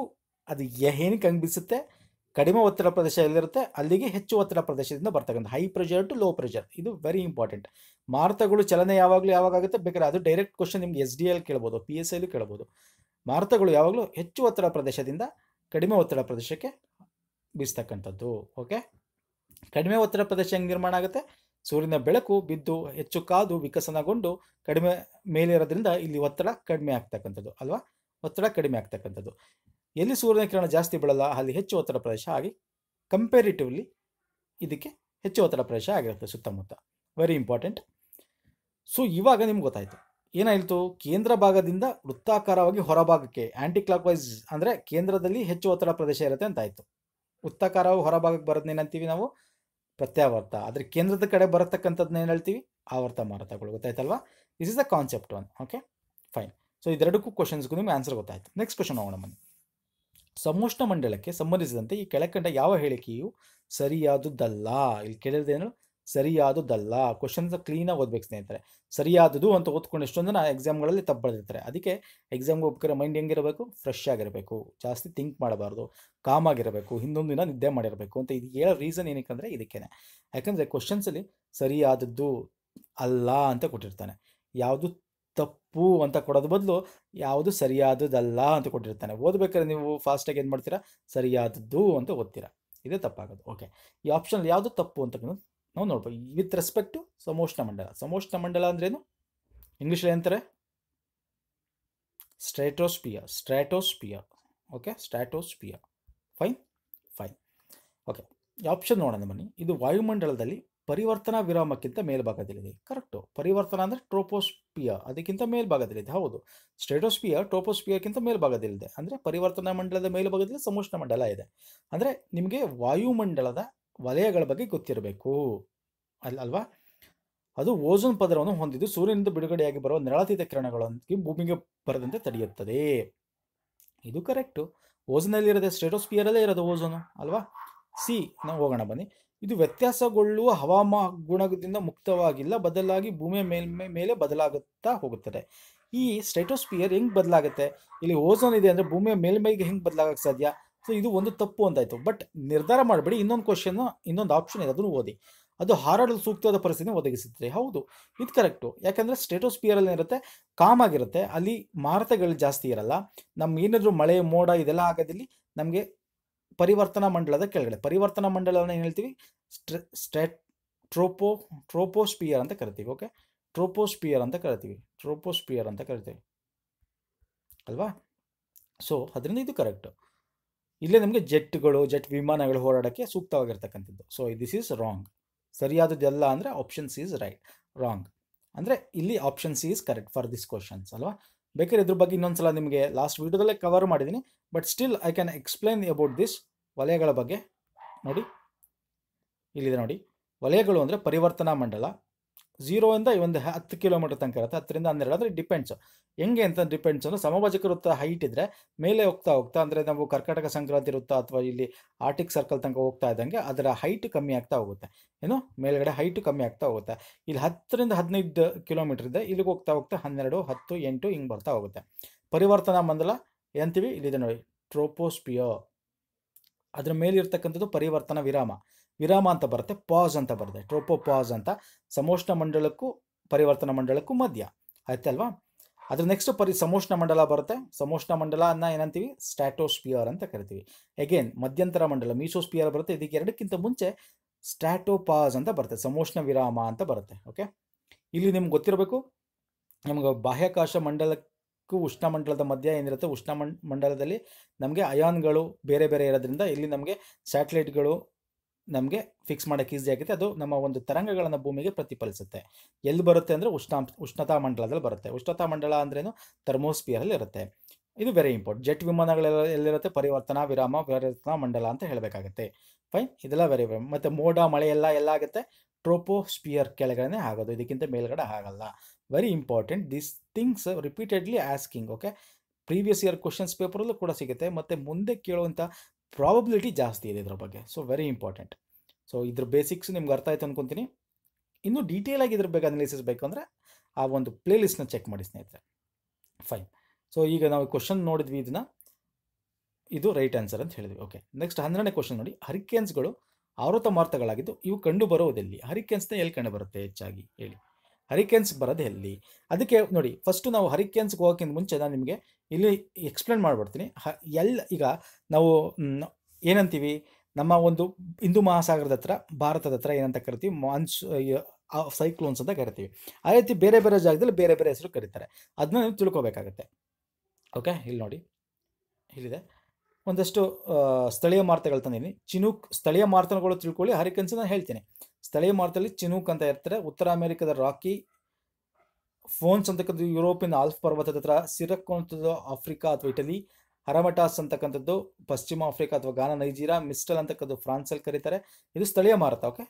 Speaker 1: ಅದು ಏನಕ್ಕೆ ಹಂಗೆ ಬೀಸುತ್ತೆ ಕಡಿಮೆ ಒತ್ತಡ ಪ್ರದೇಶ ಎಲ್ಲಿರುತ್ತೆ ಅಲ್ಲಿಗೆ ಹೆಚ್ಚು ಒತ್ತಡ ಪ್ರದೇಶದಿಂದ ಬರ್ತಕ್ಕಂಥ high pressure to low pressure ಇದು ವೆರಿ ಇಂಪಾರ್ಟೆಂಟ್ ಮಾರ್ತಗಳು ಚಲನೆ ಯಾವಾಗಲೂ ಯಾವಾಗ ಆಗುತ್ತೆ ಬೇಕಾದ್ರೆ ಅದು ಡೈರೆಕ್ಟ್ ಕ್ವಶನ್ ನಿಮ್ಗೆ ಎಸ್ ಡಿ ಎಲ್ ಕೇಳ್ಬೋದು ಪಿ ಎಸ್ ಎಲ್ ಕೇಳ್ಬೋದು ಮಾರುತಗಳು ಯಾವಾಗಲೂ ಹೆಚ್ಚು ಒತ್ತಡ ಪ್ರದೇಶದಿಂದ ಕಡಿಮೆ ಒತ್ತಡ ಪ್ರದೇಶಕ್ಕೆ ಬೀಸ್ತಕ್ಕಂಥದ್ದು ಓಕೆ ಕಡಿಮೆ ಒತ್ತಡ ಪ್ರದೇಶ ಹೆಂಗೆ ನಿರ್ಮಾಣ ಆಗುತ್ತೆ ಸೂರ್ಯನ ಬೆಳಕು ಬಿದ್ದು ಹೆಚ್ಚು ಕಾದು ವಿಕಸನಗೊಂಡು ಕಡಿಮೆ ಮೇಲಿರೋದ್ರಿಂದ ಇಲ್ಲಿ ಒತ್ತಡ ಕಡಿಮೆ ಆಗ್ತಕ್ಕಂಥದ್ದು ಅಲ್ವಾ ಒತ್ತಡ ಕಡಿಮೆ ಆಗ್ತಕ್ಕಂಥದ್ದು ಎಲ್ಲಿ ಸೂರ್ಯನ ಕಿರಣ ಜಾಸ್ತಿ ಬೀಳಲ್ಲ ಅಲ್ಲಿ ಹೆಚ್ಚು ಒತ್ತಡ ಪ್ರದೇಶ ಹಾಗೆ ಕಂಪೇರಿಟಿವ್ಲಿ ಇದಕ್ಕೆ ಹೆಚ್ಚು ಒತ್ತಡ ಪ್ರದೇಶ ಆಗಿರುತ್ತೆ ಸುತ್ತಮುತ್ತ ವೆರಿ ಇಂಪಾರ್ಟೆಂಟ್ ಸೊ ಇವಾಗ ನಿಮ್ಗೆ ಗೊತ್ತಾಯಿತು ಏನಾಯಿತು ಕೇಂದ್ರ ಭಾಗದಿಂದ ವೃತ್ತಾಕಾರವಾಗಿ ಹೊರಭಾಗಕ್ಕೆ ಆ್ಯಂಟಿ ಕ್ಲಾಕ್ ವೈಸ್ ಅಂದರೆ ಕೇಂದ್ರದಲ್ಲಿ ಹೆಚ್ಚು ಒತ್ತಡ ಪ್ರದೇಶ ಇರುತ್ತೆ ಅಂತ ಆಯಿತು ವೃತ್ತಾಕಾರವಾಗಿ ಹೊರಭಾಗಕ್ಕೆ ಬರೋದನ್ನೇನಂತೀವಿ ನಾವು ಪ್ರತ್ಯಾವರ್ತ ಆದರೆ ಕೇಂದ್ರದ ಕಡೆ ಬರತಕ್ಕಂಥದ್ದನ್ನ ಏನು ಹೇಳ್ತೀವಿ ಆವರ್ತ ಮಾರತಗಳು ಗೊತ್ತಾಯ್ತಲ್ವಾ this is the concept one okay fine so ಇದೆರಡಕ್ಕೂ ಕ್ವಶನ್ಸ್ಗೂ ನಿಮ್ಗೆ ಆನ್ಸರ್ ಗೊತ್ತಾಯಿತು ನೆಕ್ಸ್ಟ್ ಕ್ವಶನ್ ಹೋಗೋಣ ಬನ್ನಿ ಸಮೋಷ್ಣ ಮಂಡಲಕ್ಕೆ ಸಂಬಂಧಿಸಿದಂತೆ ಈ ಕೆಳಕಂಡ ಯಾವ ಹೇಳಿಕೆಯು ಸರಿಯಾದುದಲ್ಲ ಇಲ್ಲಿ ಕೇಳಿದ್ದೇನು ಸರಿಯಾದುದಲ್ಲ ಕ್ವಶನ್ಸ್ ಕ್ಲೀನಾಗಿ ಓದ್ಬೇಕು ಸ್ನೇಹಿತರೆ ಸರಿಯಾದದ್ದು ಅಂತ ಓದ್ಕೊಂಡು ಎಷ್ಟೊಂದು ಜನ ಎಕ್ಸಾಮ್ಗಳಲ್ಲಿ ತಪ್ಪು ಅದಕ್ಕೆ ಎಕ್ಸಾಮ್ಗೆ ಹೋಗ್ಬೇಕಾದ್ರೆ ಮೈಂಡ್ ಹೆಂಗಿರಬೇಕು ಫ್ರೆಶ್ ಆಗಿರಬೇಕು ಜಾಸ್ತಿ ಥಿಂಕ್ ಮಾಡಬಾರ್ದು ಕಾಮ್ ಆಗಿರಬೇಕು ಹಿಂದೊಂದು ದಿನ ನಿದ್ದೆ ಮಾಡಿರಬೇಕು ಅಂತ ಇದು ಹೇಳೋ ರೀಸನ್ ಏನಕ್ಕೆ ಇದಕ್ಕೇನೆ ಇದಕ್ಕೇ ಯಾಕಂದರೆ ಕ್ವಶನ್ಸಲ್ಲಿ ಸರಿಯಾದದ್ದು ಅಲ್ಲ ಅಂತ ಕೊಟ್ಟಿರ್ತಾನೆ ಯಾವುದು ತಪ್ಪು ಅಂತ ಕೊಡೋದು ಬದಲು ಯಾವುದು ಸರಿಯಾದದಲ್ಲ ಅಂತ ಕೊಟ್ಟಿರ್ತಾನೆ ಓದಬೇಕಾದ್ರೆ ನೀವು ಫಾಸ್ಟಾಗಿ ಏನು ಮಾಡ್ತೀರಾ ಸರಿಯಾದದ್ದು ಅಂತ ಓದ್ತೀರಾ ಇದೇ ತಪ್ಪಾಗೋದು ಓಕೆ ಈ ಆಪ್ಷನ್ ಯಾವುದು ತಪ್ಪು ಅಂತ ನಾವು ನೋಡ್ಬೋದು ವಿತ್ ರೆಸ್ಪೆಕ್ಟ್ ಟು ಸಮೋಷ್ಣ ಮಂಡಲ ಸಮೋಷ್ಣ ಮಂಡಲ ಅಂದ್ರೇನು ಇಂಗ್ಲೀಷಲ್ಲಿ ಏನಂತಾರೆ stratosphere stratosphere okay stratosphere fine fine okay ಈ ಆಪ್ಷನ್ ನೋಡೋಣ ಬನ್ನಿ ಇದು ವಾಯುಮಂಡಲದಲ್ಲಿ ಪರಿವರ್ತನಾ ವಿರಾಮಕ್ಕಿಂತ ಮೇಲ್ಭಾಗದಲ್ಲಿದೆ ಕರೆಕ್ಟು ಪರಿವರ್ತನ ಅಂದರೆ ಟ್ರೋಪೋಸ್ಪಿಯಾ ಅದಕ್ಕಿಂತ ಮೇಲ್ಭಾಗದಲ್ಲಿದೆ ಹೌದು ಸ್ಟೇಟೋಸ್ಪಿಯಾ ಟ್ರೋಪೋಸ್ಪಿಯಾಕ್ಕಿಂತ ಮೇಲ್ಭಾಗದಲ್ಲಿದೆ ಅಂದರೆ ಪರಿವರ್ತನಾ ಮಂಡಲದ ಮೇಲ್ಭಾಗದಲ್ಲಿ ಸಮೋಷ್ಣ ಮಂಡಲ ಇದೆ ಅಂದರೆ ನಿಮಗೆ ವಾಯುಮಂಡಲದ ವಲಯಗಳ ಬಗ್ಗೆ ಗೊತ್ತಿರಬೇಕು ಅಲ್ಲ ಅಲ್ವಾ ಅದು ಓಜೋನ್ ಪದರವನ್ನು ಹೊಂದಿದ್ದು ಸೂರ್ಯನಿಂದ ಬಿಡುಗಡೆಯಾಗಿ ಬರುವ ನೆರಳತೀತ ಕಿರಣಗಳೊಂದಿಗೆ ಭೂಮಿಗೆ ಬರದಂತೆ ತಡೆಯುತ್ತದೆ ಇದು ಕರೆಕ್ಟು ಓಜನಲ್ಲಿ ಇರೋದೇ ಸ್ಟೇಟೋಸ್ಪಿಯರಲ್ಲೇ ಇರೋದು ಓಜೋನು ಅಲ್ವಾ ಸಿ ನಾವು ಹೋಗೋಣ ಬನ್ನಿ ಇದು ವ್ಯತ್ಯಾಸಗೊಳ್ಳುವ ಹವಾಮಾನ ಗುಣದಿಂದ ಮುಕ್ತವಾಗಿಲ್ಲ ಬದಲಾಗಿ ಭೂಮಿಯ ಮೇಲ್ಮೈ ಮೇಲೆ ಬದಲಾಗುತ್ತಾ ಹೋಗುತ್ತದೆ ಈ ಸ್ಟೇಟೋಸ್ಪಿಯರ್ ಹೆಂಗೆ ಬದಲಾಗುತ್ತೆ ಇಲ್ಲಿ ಓಝೋನ್ ಇದೆ ಅಂದರೆ ಭೂಮಿಯ ಮೇಲ್ಮೈಗೆ ಹೆಂಗೆ ಬದಲಾಗಕ್ಕೆ ಸಾಧ್ಯ ಸೊ ಇದು ಒಂದು ತಪ್ಪು ಅಂತಾಯಿತು ಬಟ್ ನಿರ್ಧಾರ ಮಾಡಬೇಡಿ ಇನ್ನೊಂದು ಕ್ವಶನ್ ಇನ್ನೊಂದು ಆಪ್ಷನ್ ಇದೆ ಅದನ್ನು ಓದಿ ಅದು ಹಾರಾಡಲು ಸೂಕ್ತವಾದ ಪರಿಸ್ಥಿತಿ ಒದಗಿಸುತ್ತದೆ ಹೌದು ಇದು ಕರೆಕ್ಟು ಯಾಕಂದರೆ ಸ್ಟೇಟೋಸ್ಪಿಯರಲ್ಲಿ ಇರುತ್ತೆ ಕಾಮ್ ಆಗಿರುತ್ತೆ ಅಲ್ಲಿ ಮಾರುತಗಳು ಜಾಸ್ತಿ ಇರಲ್ಲ ನಮ್ಗೆ ಏನಾದರೂ ಮಳೆ ಮೋಡ ಇದೆಲ್ಲ ಆಗೋದಿಲ್ಲಿ ನಮಗೆ ಪರಿವರ್ತನಾ ಮಂಡಲದ ಕೆಳಗಡೆ ಪರಿವರ್ತನಾ ಮಂಡಲವನ್ನು ಏನು ಹೇಳ್ತೀವಿ ಸ್ಟ್ರೆ ಸ್ಟ್ರೆಟ್ ಟ್ರೋಪೋ ಟ್ರೋಪೋಸ್ಪಿಯರ್ ಅಂತ ಕರಿತೀವಿ ಓಕೆ ಟ್ರೋಪೋಸ್ಪಿಯರ್ ಅಂತ ಕರಿತೀವಿ ಟ್ರೋಪೋಸ್ಪಿಯರ್ ಅಂತ ಕರಿತೀವಿ ಅಲ್ವಾ ಸೊ ಅದರಿಂದ ಇದು ಕರೆಕ್ಟು ಇಲ್ಲೇ ನಮಗೆ ಜೆಟ್ಗಳು ಜೆಟ್ ವಿಮಾನಗಳು ಹೋರಾಡೋಕ್ಕೆ ಸೂಕ್ತವಾಗಿರ್ತಕ್ಕಂಥದ್ದು ಸೊ ದಿಸ್ ಈಸ್ ರಾಂಗ್ ಸರಿಯಾದದ್ದೆಲ್ಲ ಅಂದರೆ ಆಪ್ಷನ್ ಸಿ ರೈಟ್ ರಾಂಗ್ ಅಂದರೆ ಇಲ್ಲಿ option C is correct for this questions ಅಲ್ವಾ ಬೇಕಾದ್ರೆ ಇದ್ರ ಬಗ್ಗೆ ಇನ್ನೊಂದ್ಸಲ ನಿಮಗೆ ಲಾಸ್ಟ್ ವೀಡಿಯೋದಲ್ಲೇ ಕವರ್ ಮಾಡಿದ್ದೀನಿ but still I can explain about this ವಲಯಗಳ ಬಗ್ಗೆ ನೋಡಿ ಇಲ್ಲಿದೆ ನೋಡಿ ವಲಯಗಳು ಅಂದರೆ ಪರಿವರ್ತನಾ ಮಂಡಲ ಈ ಒಂದು ಹತ್ತು ಕಿಲೋಮೀಟರ್ ತನಕ ಇರುತ್ತೆ ಹತ್ತರಿಂದ ಹನ್ನೆರಡು ಅಂದರೆ ಡಿಪೆಂಡ್ಸ್ ಹೆಂಗೆ ಅಂತ ಡಿಪೆಂಡ್ಸ್ ಅಂದರೆ ಸಮಭಾಜಕ ವೃತ್ತ ಹೈಟ್ ಇದ್ದರೆ ಮೇಲೆ ಹೋಗ್ತಾ ಹೋಗ್ತಾ ಅಂದರೆ ನಾವು ಕರ್ನಾಟಕ ಸಂಕ್ರಾಂತಿ ವೃತ್ತ ಅಥವಾ ಇಲ್ಲಿ ಆರ್ಟಿಕ್ ಸರ್ಕಲ್ ತನಕ ಹೋಗ್ತಾ ಇದ್ದಂಗೆ ಅದರ ಹೈಟ್ ಕಮ್ಮಿ ಆಗ್ತಾ ಹೋಗುತ್ತೆ ಏನು ಮೇಲ್ಗಡೆ ಹೈಟ್ ಕಮ್ಮಿ ಆಗ್ತಾ ಹೋಗುತ್ತೆ ಇಲ್ಲಿ ಹತ್ತರಿಂದ ಹದಿನೈದು ಕಿಲೋಮೀಟರ್ ಇದೆ ಇಲ್ಲಿಗೆ ಹೋಗ್ತಾ ಹೋಗ್ತಾ ಹನ್ನೆರಡು ಹತ್ತು ಎಂಟು ಹಿಂಗೆ ಬರ್ತಾ ಹೋಗುತ್ತೆ ಪರಿವರ್ತನಾ ಮಂದಲ ಏನ್ತೀವಿ ಇಲ್ಲಿದೆ ನೋಡಿ ಟ್ರೋಪೋಸ್ಪಿಯೋ ಅದರ ಮೇಲಿರ್ತಕ್ಕಂಥದ್ದು ಪರಿವರ್ತನಾ ವಿರಾಮ ವಿರಾಮ ಅಂತ ಬರುತ್ತೆ ಪಾಸ್ ಅಂತ ಬರುತ್ತೆ ಟ್ರೋಪೋ ಪಾಸ್ ಅಂತ ಸಮೋಷ್ಣ ಮಂಡಲಕ್ಕೂ ಪರಿವರ್ತನ ಮಂಡಲಕ್ಕೂ ಮಧ್ಯ ಆಯ್ತಲ್ವಾ ಅದ್ರ ನೆಕ್ಸ್ಟ್ ಪರಿ ಸಮೋಷ್ಣ ಮಂಡಲ ಬರುತ್ತೆ ಸಮೋಷ್ಣ ಮಂಡಲ ಅನ್ನ ಏನಂತೀವಿ ಸ್ಟ್ಯಾಟೋಸ್ಪಿಯರ್ ಅಂತ ಕರಿತೀವಿ ಅಗೇನ್ ಮಧ್ಯಂತರ ಮಂಡಲ ಮೀಸೋಸ್ಪಿಯರ್ ಬರುತ್ತೆ ಇದಕ್ಕೆ ಎರಡಕ್ಕಿಂತ ಮುಂಚೆ ಸ್ಟ್ಯಾಟೋಪಾಸ್ ಅಂತ ಬರುತ್ತೆ ಸಮೋಷ್ಣ ವಿರಾಮ ಅಂತ ಬರುತ್ತೆ ಓಕೆ ಇಲ್ಲಿ ನಿಮ್ಗೆ ಗೊತ್ತಿರಬೇಕು ನಮ್ಗೆ ಬಾಹ್ಯಾಕಾಶ ಮಂಡಲಕ್ಕೂ ಮಂಡಲದ ಮಧ್ಯ ಏನಿರುತ್ತೆ ಉಷ್ಣ ಮಂಡಲದಲ್ಲಿ ನಮಗೆ ಅಯಾನ್ಗಳು ಬೇರೆ ಬೇರೆ ಇರೋದ್ರಿಂದ ಇಲ್ಲಿ ನಮಗೆ ಸ್ಯಾಟಲೈಟ್ಗಳು ನಮಗೆ ಫಿಕ್ಸ್ ಮಾಡೋಕ್ಕೆ ಈಸಿ ಆಗುತ್ತೆ ಅದು ನಮ್ಮ ಒಂದು ತರಂಗಗಳನ್ನು ಭೂಮಿಗೆ ಪ್ರತಿಫಲಿಸುತ್ತೆ ಎಲ್ಲಿ ಬರುತ್ತೆ ಅಂದರೆ ಉಷ್ಣಾಂಶ ಉಷ್ಣತಾ ಮಂಡಲದಲ್ಲಿ ಬರುತ್ತೆ ಉಷ್ಣತಾ ಮಂಡಲ ಅಂದ್ರೇನು ಥರ್ಮೋಸ್ಪಿಯರಲ್ಲಿ ಇರುತ್ತೆ ಇದು ವೆರಿ ಇಂಪಾರ್ಟೆಂಟ್ ಜೆಟ್ ವಿಮಾನಗಳೆಲ್ಲ ಎಲ್ಲಿರುತ್ತೆ ಪರಿವರ್ತನಾ ವಿರಾಮ ಪರಿವರ್ತನಾ ಮಂಡಲ ಅಂತ ಹೇಳಬೇಕಾಗುತ್ತೆ ಫೈನ್ ಇದೆಲ್ಲ ವೆರಿ ಮತ್ತು ಮೋಡ ಮಳೆ ಎಲ್ಲ ಎಲ್ಲ ಆಗುತ್ತೆ ಟ್ರೋಪೋಸ್ಪಿಯರ್ ಕೆಳಗಡೆ ಆಗೋದು ಇದಕ್ಕಿಂತ ಮೇಲ್ಗಡೆ ಆಗಲ್ಲ very important this things repeatedly asking okay previous year questions ಪೇಪರಲ್ಲೂ ಕೂಡ ಸಿಗುತ್ತೆ ಮತ್ತು ಮುಂದೆ ಕೇಳುವಂಥ ಪ್ರಾಬಬಿಲಿಟಿ ಜಾಸ್ತಿ ಇದೆ ಇದ್ರ ಬಗ್ಗೆ ಸೊ ವೆರಿ ಇಂಪಾರ್ಟೆಂಟ್ ಸೊ ಇದ್ರ ಬೇಸಿಕ್ಸ್ ನಿಮ್ಗೆ ಅರ್ಥ ಆಯ್ತು ಅನ್ಕೊತೀನಿ ಇನ್ನೂ ಡೀಟೇಲ್ ಆಗಿ ಇದ್ರ ಬಗ್ಗೆ ಅನಾಲಿಸಿಸ್ ಬೇಕು ಅಂದರೆ ಆ ಒಂದು ಪ್ಲೇ ಲಿಸ್ಟ್ನ ಚೆಕ್ ಮಾಡಿ ಸ್ನೇಹಿತರೆ ಫೈನ್ ಸೊ ಈಗ ನಾವು ಕ್ವಶನ್ ನೋಡಿದ್ವಿ ಇದನ್ನ ಇದು ರೈಟ್ ಆನ್ಸರ್ ಅಂತ ಹೇಳಿದ್ವಿ ಓಕೆ ನೆಕ್ಸ್ಟ್ ಹನ್ನೆರಡನೇ ಕ್ವಶನ್ ನೋಡಿ ಹರಿಕೆನ್ಸ್ಗಳು ಆವೃತ ಮಾರ್ತಗಳಾಗಿದ್ದು ಇವು ಕಂಡು ಬರೋದೆಲ್ಲಿ ಹರಿಕೆನ್ಸ್ನ ಎಲ್ಲಿ ಕಂಡು ಬರುತ್ತೆ ಹೆಚ್ಚಾಗಿ ಹೇಳಿ ಹರಿಕೆನ್ಸ್ ಬರೋದು ಎಲ್ಲಿ ಅದಕ್ಕೆ ನೋಡಿ ಫಸ್ಟು ನಾವು ಹರಿಕೆನ್ಸ್ಗೆ ಹೋಗೋಕ್ಕಿಂತ ಮುಂಚೆ ನಾನು ನಿಮಗೆ ಇಲ್ಲಿ ಎಕ್ಸ್ಪ್ಲೇನ್ ಮಾಡಿಬಿಡ್ತೀನಿ ಹ ಎಲ್ಲ ಈಗ ನಾವು ಏನಂತೀವಿ ನಮ್ಮ ಒಂದು ಹಿಂದೂ ಮಹಾಸಾಗರದ ಹತ್ರ ಭಾರತದ ಹತ್ರ ಏನಂತ ಕರಿತೀವಿ ಮಾನ್ಸ್ ಸೈಕ್ಲೋನ್ಸ್ ಅಂತ ಕರಿತೀವಿ ಆ ರೀತಿ ಬೇರೆ ಬೇರೆ ಜಾಗದಲ್ಲಿ ಬೇರೆ ಬೇರೆ ಹೆಸರು ಕರೀತಾರೆ ಅದನ್ನ ನೀವು ತಿಳ್ಕೊಬೇಕಾಗತ್ತೆ ಓಕೆ ಇಲ್ಲಿ ನೋಡಿ ಇಲ್ಲಿದೆ ಒಂದಷ್ಟು ಸ್ಥಳೀಯ ಮಾರ್ತಗಳು ತಂದಿನಿ ಚಿನೂಕ್ ಸ್ಥಳೀಯ ಮಾರ್ತನಗಳು ತಿಳ್ಕೊಳ್ಳಿ ಹರಿಕೆನ್ಸ್ ನಾನು ಹೇಳ್ತೀನಿ ಸ್ಥಳೀಯ ಮಾರುತದಲ್ಲಿ ಚಿನೂಕ್ ಅಂತ ಇರ್ತಾರೆ ಉತ್ತರ ಅಮೆರಿಕದ ರಾಕಿ ಫೋನ್ಸ್ ಅಂತಕ್ಕಂಥದ್ದು ಯುರೋಪಿನ ಆಲ್ಫ್ ಪರ್ವತದ ಹತ್ರ ಸಿರಕ್ ಅಂತದ್ದು ಆಫ್ರಿಕಾ ಅಥವಾ ಇಟಲಿ ಹರಮಟಾಸ್ ಅಂತಕ್ಕಂಥದ್ದು ಪಶ್ಚಿಮ ಆಫ್ರಿಕಾ ಅಥವಾ ಗಾನ ನೈಜೀರಾ ಮಿಸ್ಟಲ್ ಅಂತಕ್ಕಂಥದ್ದು ಫ್ರಾನ್ಸಲ್ಲಿ ಕರೀತಾರೆ ಇದು ಸ್ಥಳೀಯ ಮಾರುತ ಓಕೆ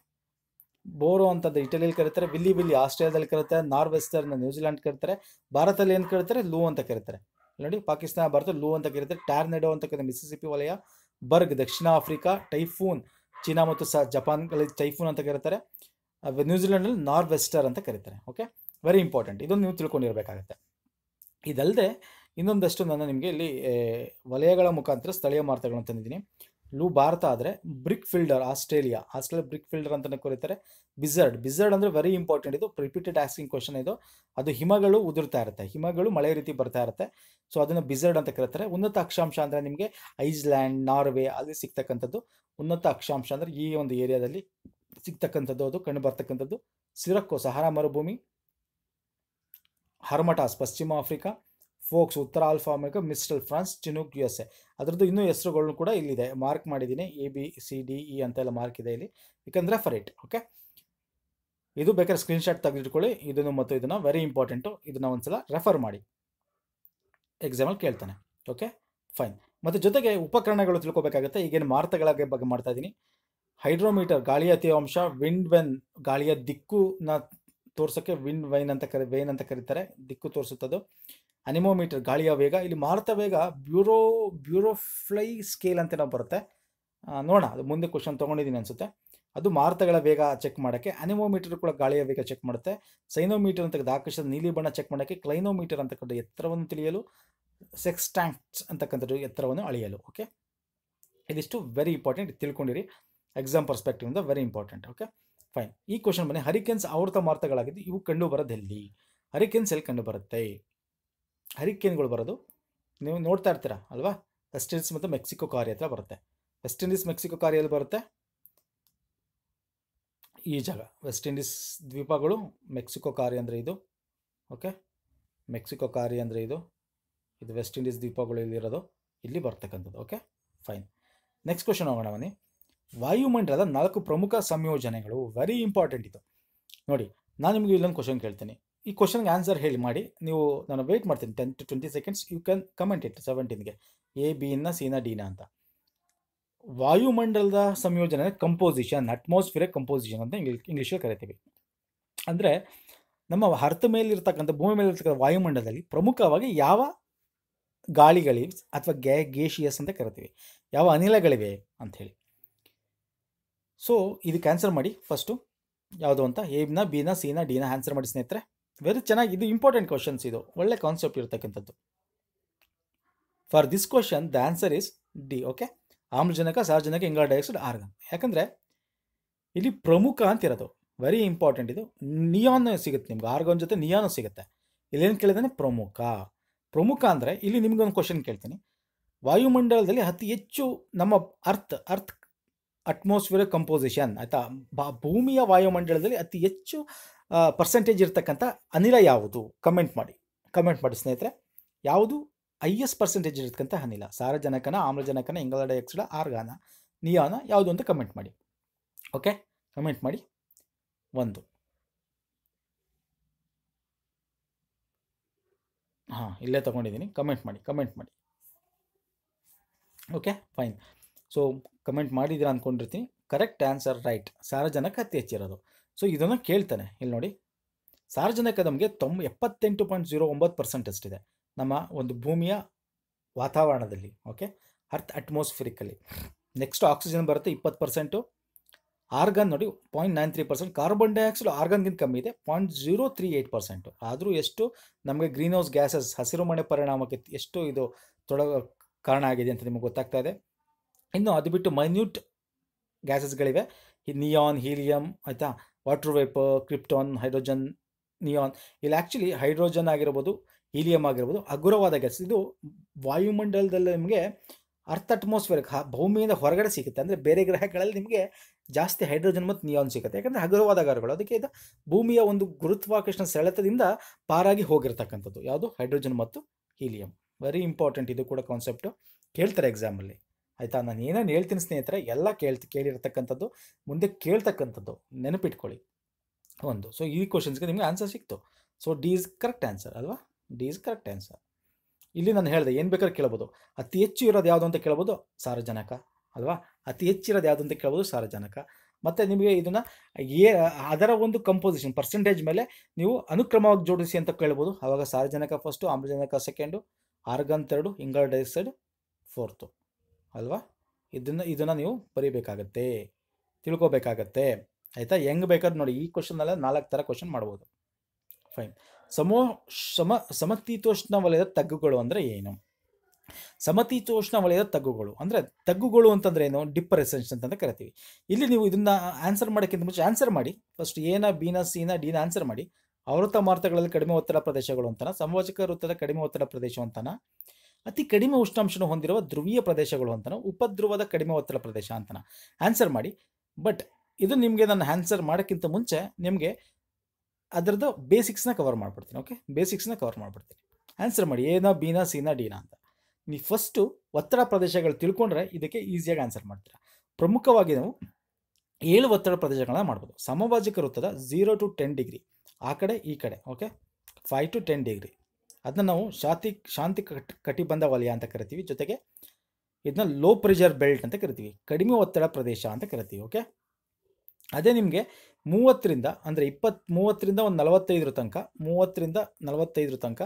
Speaker 1: ಬೋರೋ ಅಂತದ್ದು ಇಟಲಿಯಲ್ಲಿ ಕರೀತಾರೆ ವಿಲ್ಲಿ ವಿಲ್ಲಿ ಆಸ್ಟ್ರೇಲಿಯಾದಲ್ಲಿ ಕರೀತಾರೆ ನಾರ್ತ್ ವೆಸ್ಟರ್ನ್ ನ್ಯೂಜಿಲ್ಯಾಂಡ್ ಕರೀತಾರೆ ಭಾರತದಲ್ಲಿ ಏನು ಕರೀತಾರೆ ಲೂ ಅಂತ ಕರೀತಾರೆ ನೋಡಿ ಪಾಕಿಸ್ತಾನ ಭಾರತ ಲೂ ಅಂತ ಕರೀತಾರೆ ಟಾರ್ನೆಡೋ ಅಂತಕ್ಕಂಥ ಮಿಸಿಸಿಪಿ ವಲಯ ಬರ್ಗ್ ದಕ್ಷಿಣ ಆಫ್ರಿಕಾ ಟೈಫೂನ್ ಚೀನಾ ಮತ್ತು ಸ ಜಪಾನ್ಗಳಲ್ಲಿ ಟೈಫೂನ್ ಅಂತ ಕರೀತಾರೆ ನ್ಯೂಜಿಲೆಂಡಲ್ಲಿ ನಾರ್ ವೆಸ್ಟರ್ ಅಂತ ಕರೀತಾರೆ ಓಕೆ ವೆರಿ ಇಂಪಾರ್ಟೆಂಟ್ ಇದೊಂದು ನೀವು ತಿಳ್ಕೊಂಡಿರಬೇಕಾಗತ್ತೆ ಇದಲ್ಲದೆ ಇನ್ನೊಂದಷ್ಟು ನಾನು ನಿಮಗೆ ಇಲ್ಲಿ ವಲಯಗಳ ಮುಖಾಂತರ ಸ್ಥಳೀಯ ಮಾರ್ತಗಳನ್ನು ತಂದಿದ್ದೀನಿ ಲೂ ಭಾರತ ಆದರೆ brickfielder Australia Australia brickfielder ಅಂತಲೇ ಕರೀತಾರೆ ಬಿಸರ್ಡ್ ಬಿಸರ್ಡ್ ಅಂದರೆ ವೆರಿ ಇಂಪಾರ್ಟೆಂಟ್ ಇದು ರಿಪೀಟೆಡ್ ಆಸ್ಕಿಂಗ್ ಕ್ವಶನ್ ಇದು ಅದು ಹಿಮಗಳು ಉದುರ್ತಾ ಇರುತ್ತೆ ಹಿಮಗಳು ಮಳೆ ರೀತಿ ಬರ್ತಾ ಇರುತ್ತೆ ಸೊ ಅದನ್ನು ಬಿಸರ್ಡ್ ಅಂತ ಕರೀತಾರೆ ಉನ್ನತ ಅಕ್ಷಾಂಶ ಅಂದರೆ ನಿಮಗೆ ಐಸ್ಲ್ಯಾಂಡ್ ನಾರ್ವೆ ಅಲ್ಲಿ ಸಿಗ್ತಕ್ಕಂಥದ್ದು ಉನ್ನತ ಅಕ್ಷಾಂಶ ಅಂದರೆ ಈ ಒಂದು ಏರಿಯಾದಲ್ಲಿ ಸಿಗ್ತಕ್ಕಂಥದ್ದು ಅದು ಕಂಡು ಬರ್ತಕ್ಕಂಥದ್ದು ಸಿರಕ್ಕೋ ಸಹಾರ ಮರುಭೂಮಿ ಹರ್ಮಟಾಸ್ ಪಶ್ಚಿಮ ಆಫ್ರಿಕಾ ಫೋಕ್ಸ್ ಉತ್ತರ ಆಲ್ಫಾ America mistral France chinook U S A ಅದರದ್ದು ಇನ್ನೂ ಹೆಸರುಗಳನ್ನು ಕೂಡ ಇಲ್ಲಿದೆ ಮಾರ್ಕ್ ಮಾಡಿದ್ದೀನಿ A B C D E ಅಂತ ಎಲ್ಲ ಮಾರ್ಕ್ ಇದೆ ಇಲ್ಲಿ ಯಾಕಂದರೆ ಫರ್ ಇಟ್ ಓಕೆ ಇದು ಬೇಕಾದ್ರೆ ಸ್ಕ್ರೀನ್ಶಾಟ್ ತೆಗೆದಿಟ್ಕೊಳ್ಳಿ ಇದನ್ನು ಮತ್ತು ಇದನ್ನು ವೆರಿ ಇಂಪಾರ್ಟೆಂಟು ಇದನ್ನು ಸಲ ರೆಫರ್ ಮಾಡಿ ಎಕ್ಸಾಂಪಲ್ ಕೇಳ್ತಾನೆ ಓಕೆ ಫೈನ್ ಮತ್ತು ಜೊತೆಗೆ ಉಪಕರಣಗಳು ತಿಳ್ಕೊಬೇಕಾಗುತ್ತೆ ಈಗೇನು ಮಾರ್ತಗಳ ಬಗ್ಗೆ ಮಾಡ್ತಾ ಇದ್ದೀನಿ ಹೈಡ್ರೋಮೀಟರ್ ಗಾಳಿಯ ತೇವಾಂಶ ವಿಂಡ್ ವೆನ್ ಗಾಳಿಯ ದಿಕ್ಕುನ ತೋರ್ಸೋಕ್ಕೆ ವಿಂಡ್ ವೈನ್ ಅಂತ ಕರಿ ವೈನ್ ಅಂತ ಕರೀತಾರೆ ದಿಕ್ಕು ತೋರಿಸುತ್ತದೆ ಅನಿಮೋಮೀಟರ್ ಗಾಳಿಯ ವೇಗ ಇಲ್ಲಿ ಮಾರುತ ವೇಗ ಬ್ಯೂರೋ ಬ್ಯೂರೋಫ್ಲೈ ಸ್ಕೇಲ್ ಅಂತ ನಾವು ಬರುತ್ತೆ ನೋಡೋಣ ಅದು ಮುಂದೆ ಕ್ವಶನ್ ತೊಗೊಂಡಿದ್ದೀನಿ ಅನಿಸುತ್ತೆ ಅದು ಮಾರುತಗಳ ವೇಗ ಚೆಕ್ ಮಾಡೋಕ್ಕೆ ಅನಿಮೋಮೀಟರ್ ಕೂಡ ಗಾಳಿಯ ವೇಗ ಚೆಕ್ ಮಾಡುತ್ತೆ ಸೈನೋಮೀಟರ್ ಅಂತ ಆಕಾಶದ ನೀಲಿ ಬಣ್ಣ ಚೆಕ್ ಮಾಡೋಕ್ಕೆ ಕ್ಲೈನೋಮೀಟರ್ ಅಂತಕ್ಕಂಥ ಎತ್ತರವನ್ನು ತಿಳಿಯಲು ಸೆಕ್ಸ್ ಟ್ಯಾಂಕ್ಸ್ ಅಂತಕ್ಕಂಥದ್ದು ಎತ್ತರವನ್ನು ಅಳೆಯಲು ಓಕೆ ಇದಿಷ್ಟು ವೆರಿ ಇಂಪಾರ್ಟೆಂಟ್ ತಿಳ್ಕೊಂಡಿರಿ ಎಕ್ಸಾಮ್ ಇಂದ ವೆರಿ ಇಂಪಾರ್ಟೆಂಟ್ ಓಕೆ ಫೈನ್ ಈ ಕ್ವಶನ್ ಬನ್ನಿ ಹರಿಕೆನ್ಸ್ ಆವೃತ ಮಾರುತಗಳಾಗಿದ್ದು ಇವು ಕಂಡು ಬರೋದೆಲ್ಲಿ ಹರಿಕೆನ್ಸ್ ಎಲ್ಲಿ ಕಂಡು ಬರುತ್ತೆ ಹರಿಕೇನ್ಗಳು ಬರೋದು ನೀವು ನೋಡ್ತಾ ಇರ್ತೀರಾ ಅಲ್ವಾ ವೆಸ್ಟ್ ಇಂಡೀಸ್ ಮತ್ತು ಮೆಕ್ಸಿಕೋ ಕಾರ್ಯ ಹತ್ರ ಬರುತ್ತೆ ವೆಸ್ಟ್ ಇಂಡೀಸ್ ಮೆಕ್ಸಿಕೋ ಕಾರ್ಯಲ್ಲಿ ಬರುತ್ತೆ ಈ ಜಾಗ ವೆಸ್ಟ್ ಇಂಡೀಸ್ ದ್ವೀಪಗಳು ಮೆಕ್ಸಿಕೋ ಕಾರ್ಯ ಅಂದರೆ ಇದು ಓಕೆ ಮೆಕ್ಸಿಕೋ ಕಾರ್ಯ ಅಂದರೆ ಇದು ಇದು ವೆಸ್ಟ್ ಇಂಡೀಸ್ ದ್ವೀಪಗಳು ಇಲ್ಲಿರೋದು ಇಲ್ಲಿ ಬರ್ತಕ್ಕಂಥದ್ದು ಓಕೆ ಫೈನ್ ನೆಕ್ಸ್ಟ್ ಕ್ವಶನ್ ಹೋಗೋಣ ಬನ್ನಿ ವಾಯುಮಂಡಲದ ನಾಲ್ಕು ಪ್ರಮುಖ ಸಂಯೋಜನೆಗಳು ವೆರಿ ಇಂಪಾರ್ಟೆಂಟ್ ಇದು ನೋಡಿ ನಾನು ನಿಮಗೆ ಇಲ್ಲೊಂದು ಕ್ವಶನ್ ಕೇಳ್ತೀನಿ ಈ ಕ್ವಶನ್ಗೆ ಆನ್ಸರ್ ಹೇಳಿ ಮಾಡಿ ನೀವು ನಾನು ವೆಯ್ಟ್ ಮಾಡ್ತೀನಿ ten to twenty seconds you can comment it ಸೆವೆಂಟೀನ್ಗೆ ಎ ಬಿ ಇನ್ನ ಸಿನ ಡಿನ ಅಂತ ವಾಯುಮಂಡಲದ ಸಂಯೋಜನೆ ಕಂಪೋಸಿಷನ್ ಅಟ್ಮಾಸ್ಫಿಯರ್ ಕಂಪೋಸಿಷನ್ ಅಂತ ಇಂಗ್ಲಿ ಇಂಗ್ಲೀಷಲ್ಲಿ ಕರಿತೀವಿ ಅಂದರೆ ನಮ್ಮ ಹರ್ತ ಮೇಲಿರ್ತಕ್ಕಂಥ ಭೂಮಿ ಮೇಲಿರ್ತಕ್ಕಂಥ ವಾಯುಮಂಡಲದಲ್ಲಿ ಪ್ರಮುಖವಾಗಿ ಯಾವ ಗಾಳಿಗಳಿವೆ ಅಥವಾ ಗ್ಯಾ ಗೇಷಿಯಸ್ ಅಂತ ಕರಿತೀವಿ ಯಾವ ಅನಿಲಗಳಿವೆ ಅಂಥೇಳಿ ಸೊ ಇದಕ್ಕೆ ಕ್ಯಾನ್ಸರ್ ಮಾಡಿ ಫಸ್ಟು ಯಾವುದು ಅಂತ ಎ ಬಿನ ಬಿನ ಸಿನ ಡಿನ ಆನ್ಸರ್ ಮಾಡಿ ಸ್ನೇಹಿತರೆ ವೆರಿ ಚೆನ್ನಾಗಿ ಇದು ಇಂಪಾರ್ಟೆಂಟ್ ಕ್ವಶನ್ಸ್ ಇದು ಒಳ್ಳೆ ಕಾನ್ಸೆಪ್ಟ್ ಇರತಕ್ಕಂಥದ್ದು for this question the answer is D okay ಆಮ್ಲಜನಕ ಸಾರ್ವಜನಕ ಇಂಗಾಲ ಡೈಆಕ್ಸೈಡ್ ಆರ್ಗನ್ ಯಾಕಂದರೆ ಇಲ್ಲಿ ಪ್ರಮುಖ ಅಂತ ಇರೋದು ವೆರಿ ಇಂಪಾರ್ಟೆಂಟ್ ಇದು ನಿಯಾನ್ ಸಿಗುತ್ತೆ ನಿಮ್ಗೆ ಆರ್ಗನ್ ಜೊತೆ ನಿಯಾನು ಸಿಗುತ್ತೆ ಇಲ್ಲೇನು ಕೇಳಿದಾನೆ ಪ್ರಮುಖ ಪ್ರಮುಖ ಅಂದರೆ ಇಲ್ಲಿ ಒಂದು ಕ್ವಶನ್ ಕೇಳ್ತೀನಿ ವಾಯುಮಂಡಲದಲ್ಲಿ ಅತಿ ಹೆಚ್ಚು ನಮ್ಮ ಅರ್ಥ್ ಅರ್ಥ್ ಅಟ್ಮೋಸ್ಫಿಯರ್ ಕಂಪೋಸಿಷನ್ ಆಯಿತಾ ಭೂಮಿಯ ವಾಯುಮಂಡಲದಲ್ಲಿ ಅತಿ ಹೆಚ್ಚು ಪರ್ಸೆಂಟೇಜ್ ಇರತಕ್ಕಂಥ ಅನಿಲ ಯಾವುದು ಕಮೆಂಟ್ ಮಾಡಿ ಕಮೆಂಟ್ ಮಾಡಿ ಸ್ನೇಹಿತರೆ ಯಾವುದು ಎಸ್ ಪರ್ಸೆಂಟೇಜ್ ಇರತಕ್ಕಂಥ ಅನಿಲ ಸಾರಜನಕನ ಆಮ್ಲಜನಕನ ಇಂಗಲ ಡೈಆಕ್ಸೈಡ್ ಆರ್ಗಾನ ನಿಯಾನ ಯಾವುದು ಅಂತ ಕಮೆಂಟ್ ಮಾಡಿ ಓಕೆ ಕಮೆಂಟ್ ಮಾಡಿ ಒಂದು ಹಾಂ ಇಲ್ಲೇ ತೊಗೊಂಡಿದ್ದೀನಿ ಕಮೆಂಟ್ ಮಾಡಿ ಕಮೆಂಟ್ ಮಾಡಿ ಓಕೆ ಫೈನ್ ಸೊ ಕಮೆಂಟ್ ಮಾಡಿದ್ದೀರಾ ಅಂದ್ಕೊಂಡಿರ್ತೀನಿ ಕರೆಕ್ಟ್ ಆನ್ಸರ್ ರೈಟ್ ಸಾರಜನಕ ಅತಿ ಹೆಚ್ಚಿರೋದು ಸೊ ಇದನ್ನು ಕೇಳ್ತಾನೆ ಇಲ್ಲಿ ನೋಡಿ ಸಾರ್ವಜನಿಕ ನಮಗೆ ತೊಂಬ ಎಪ್ಪತ್ತೆಂಟು ಪಾಯಿಂಟ್ ಜೀರೋ ಒಂಬತ್ತು ಪರ್ಸೆಂಟ್ ಅಷ್ಟಿದೆ ನಮ್ಮ ಒಂದು ಭೂಮಿಯ ವಾತಾವರಣದಲ್ಲಿ ಓಕೆ ಅರ್ಥ್ ಅಟ್ಮಾಸ್ಫಿರಿಕಲ್ಲಿ ನೆಕ್ಸ್ಟ್ ಆಕ್ಸಿಜನ್ ಬರುತ್ತೆ ಇಪ್ಪತ್ತು ಪರ್ಸೆಂಟು ಆರ್ಗನ್ ನೋಡಿ point nine three percent carbon dioxide ಆರ್ಗನ್ಗಿಂತ ಕಮ್ಮಿ ಇದೆ point zero three eight percent ಆದರೂ ಎಷ್ಟು ನಮಗೆ ಗ್ರೀನ್ ಹೌಸ್ ಗ್ಯಾಸಸ್ ಹಸಿರು ಮನೆ ಪರಿಣಾಮಕ್ಕೆ ಎಷ್ಟು ಇದು ತೊಡಗ ಕಾರಣ ಆಗಿದೆ ಅಂತ ನಿಮಗೆ ಗೊತ್ತಾಗ್ತಾ ಇದೆ ಇನ್ನು ಅದು ಬಿಟ್ಟು ಮೈನ್ಯೂಟ್ ಗ್ಯಾಸಸ್ಗಳಿವೆ ನಿಯಾನ್ ಹೀಲಿಯಂ ಆಯಿತಾ water vapour krypton hydrogen neon ಇಲ್ಲಿ ಆ್ಯಕ್ಚುಲಿ ಹೈಡ್ರೋಜನ್ ಆಗಿರ್ಬೋದು ಹೀಲಿಯಂ ಆಗಿರ್ಬೋದು ಹಗುರವಾದ ಗ್ಯಾಸ್ ಇದು ವಾಯುಮಂಡಲದಲ್ಲಿ ನಿಮಗೆ ಅರ್ಥ ಅಟ್ಮೋಸ್ಫಿಯರ್ ಭೂಮಿಯಿಂದ ಹೊರಗಡೆ ಸಿಗುತ್ತೆ ಅಂದರೆ ಬೇರೆ ಗ್ರಹಗಳಲ್ಲಿ ನಿಮಗೆ ಜಾಸ್ತಿ ಹೈಡ್ರೋಜನ್ ಮತ್ತು ನಿಯಾನ್ ಸಿಗುತ್ತೆ ಯಾಕಂದರೆ ಹಗುರವಾದ ಗಾರಗಳು ಅದಕ್ಕೆ ಇದು ಭೂಮಿಯ ಒಂದು ಗುರುತ್ವಾಕರ್ಷಣ ಸೆಳೆತದಿಂದ ಪಾರಾಗಿ ಹೋಗಿರ್ತಕ್ಕಂಥದ್ದು ಯಾವುದು ಹೈಡ್ರೋಜನ್ ಮತ್ತು ಹೀಲಿಯಂ ವೆರಿ ಇಂಪಾರ್ಟೆಂಟ್ ಇದು ಕೂಡ ಕಾನ್ಸೆಪ್ಟು ಕೇಳ್ತಾರೆ ಎಕ್ಸಾಮಲ್ಲಿ ಆಯಿತಾ ನಾನು ಏನೇನು ಹೇಳ್ತೀನಿ ಸ್ನೇಹಿತರೆ ಎಲ್ಲ ಕೇಳ್ತಿ ಕೇಳಿರ್ತಕ್ಕಂಥದ್ದು ಮುಂದೆ ಕೇಳ್ತಕ್ಕಂಥದ್ದು ನೆನಪಿಟ್ಕೊಳ್ಳಿ ಒಂದು ಸೊ ಈ ಕ್ವಶನ್ಸ್ಗೆ ನಿಮಗೆ ಆನ್ಸರ್ ಸಿಕ್ತು so D is correct answer ಅಲ್ವಾ ಡಿ ಇಸ್ ಕರೆಕ್ಟ್ ಆನ್ಸರ್ ಇಲ್ಲಿ ನಾನು ಹೇಳಿದೆ ಏನು ಬೇಕಾದ್ರೆ ಕೇಳ್ಬೋದು ಅತಿ ಹೆಚ್ಚು ಇರೋದು ಯಾವುದು ಅಂತ ಕೇಳ್ಬೋದು ಸಾರಜನಕ ಅಲ್ವಾ ಅತಿ ಹೆಚ್ಚು ಇರೋದು ಯಾವುದು ಅಂತ ಕೇಳ್ಬೋದು ಸಾರಜನಕ ಮತ್ತು ನಿಮಗೆ ಇದನ್ನು ಏ ಅದರ ಒಂದು ಕಂಪೋಸಿಷನ್ ಪರ್ಸೆಂಟೇಜ್ ಮೇಲೆ ನೀವು ಅನುಕ್ರಮವಾಗಿ ಜೋಡಿಸಿ ಅಂತ ಕೇಳ್ಬೋದು ಆವಾಗ ಸಾರಜನಕ ಫಸ್ಟು ಆಮ್ಲಜನಕ ಸೆಕೆಂಡು ಆರ್ಗನ್ ತರ್ಡು ಇಂಗಲ್ ಡೈಆಕ್ಸೈಡ್ ಫೋರ್ತು ಅಲ್ವಾ ಇದನ್ನು ಇದನ್ನು ನೀವು ಬರೀಬೇಕಾಗತ್ತೆ ತಿಳ್ಕೊಬೇಕಾಗತ್ತೆ ಆಯಿತಾ ಹೆಂಗೆ ಬೇಕಾದ್ರೆ ನೋಡಿ ಈ ಕ್ವಶನಲ್ಲ ನಾಲ್ಕು ಥರ ಕ್ವಶನ್ ಮಾಡ್ಬೋದು ಫೈನ್ ಸಮೋ ಸಮ ಸಮತೀತೋಷ್ಣ ವಲಯದ ತಗ್ಗುಗಳು ಅಂದರೆ ಏನು ಸಮತೀತೋಷ್ಣ ವಲಯದ ತಗ್ಗುಗಳು ಅಂದರೆ ತಗ್ಗುಗಳು ಅಂತಂದ್ರೆ ಏನು ಡಿಪ್ಪರ್ ಅಂತ ಕರಿತೀವಿ ಇಲ್ಲಿ ನೀವು ಇದನ್ನ ಆನ್ಸರ್ ಮಾಡೋಕ್ಕಿಂತ ಮುಂಚೆ ಆನ್ಸರ್ ಮಾಡಿ ಫಸ್ಟ್ ಎನ ಬಿನ ಸಿನ ಡಿನ ಆನ್ಸರ್ ಮಾಡಿ ಆವೃತ ಮಾರ್ತಗಳಲ್ಲಿ ಕಡಿಮೆ ಒತ್ತಡ ಪ್ರದೇಶಗಳು ಅಂತಾನ ಸಮವಾಚಕ ವೃತ್ತದ ಕಡಿಮೆ ಒತ್ತಡ ಪ್ರದೇಶ ಅಂತಾನ ಅತಿ ಕಡಿಮೆ ಉಷ್ಣಾಂಶನ ಹೊಂದಿರುವ ಧ್ರುವೀಯ ಪ್ರದೇಶಗಳು ಅಂತನ ಉಪಧ್ರುವದ ಕಡಿಮೆ ಒತ್ತಡ ಪ್ರದೇಶ ಅಂತನ ಆನ್ಸರ್ ಮಾಡಿ ಬಟ್ ಇದು ನಿಮಗೆ ನಾನು ಆನ್ಸರ್ ಮಾಡೋಕ್ಕಿಂತ ಮುಂಚೆ ನಿಮಗೆ ಅದರದ್ದು ಬೇಸಿಕ್ಸ್ನ ಕವರ್ ಮಾಡಿಬಿಡ್ತೀನಿ ಓಕೆ ಬೇಸಿಕ್ಸ್ನ ಕವರ್ ಮಾಡಿಬಿಡ್ತೀನಿ ಆನ್ಸರ್ ಮಾಡಿ ಏನ ಬೀನಾ ಸೀನಾ ಡೀನಾ ಅಂತ ನೀವು ಫಸ್ಟು ಒತ್ತಡ ಪ್ರದೇಶಗಳು ತಿಳ್ಕೊಂಡ್ರೆ ಇದಕ್ಕೆ ಈಸಿಯಾಗಿ ಆನ್ಸರ್ ಮಾಡ್ತೀರಾ ಪ್ರಮುಖವಾಗಿ ನಾವು ಏಳು ಒತ್ತಡ ಪ್ರದೇಶಗಳನ್ನ ಮಾಡ್ಬೋದು ಸಮಭಾಜಕ ವೃತ್ತದ ಝೀರೋ ಟು ಟೆನ್ ಡಿಗ್ರಿ ಆ ಕಡೆ ಈ ಕಡೆ okay five to ten degree ಅದನ್ನ ನಾವು ಶಾಂತಿ ಶಾಂತಿ ಕಟ್ ಕಟಿಬಂಧ ವಲಯ ಅಂತ ಕರಿತೀವಿ ಜೊತೆಗೆ ಇದನ್ನ ಲೋ ಪ್ರೆಷರ್ ಬೆಲ್ಟ್ ಅಂತ ಕರಿತೀವಿ ಕಡಿಮೆ ಒತ್ತಡ ಪ್ರದೇಶ ಅಂತ ಕರಿತೀವಿ ಓಕೆ ಅದೇ ನಿಮಗೆ ಮೂವತ್ತರಿಂದ ಅಂದರೆ ಇಪ್ಪತ್ತು ಮೂವತ್ತರಿಂದ ಒಂದು ನಲವತ್ತೈದರ ತನಕ ಮೂವತ್ತರಿಂದ ನಲವತ್ತೈದರ ತನಕ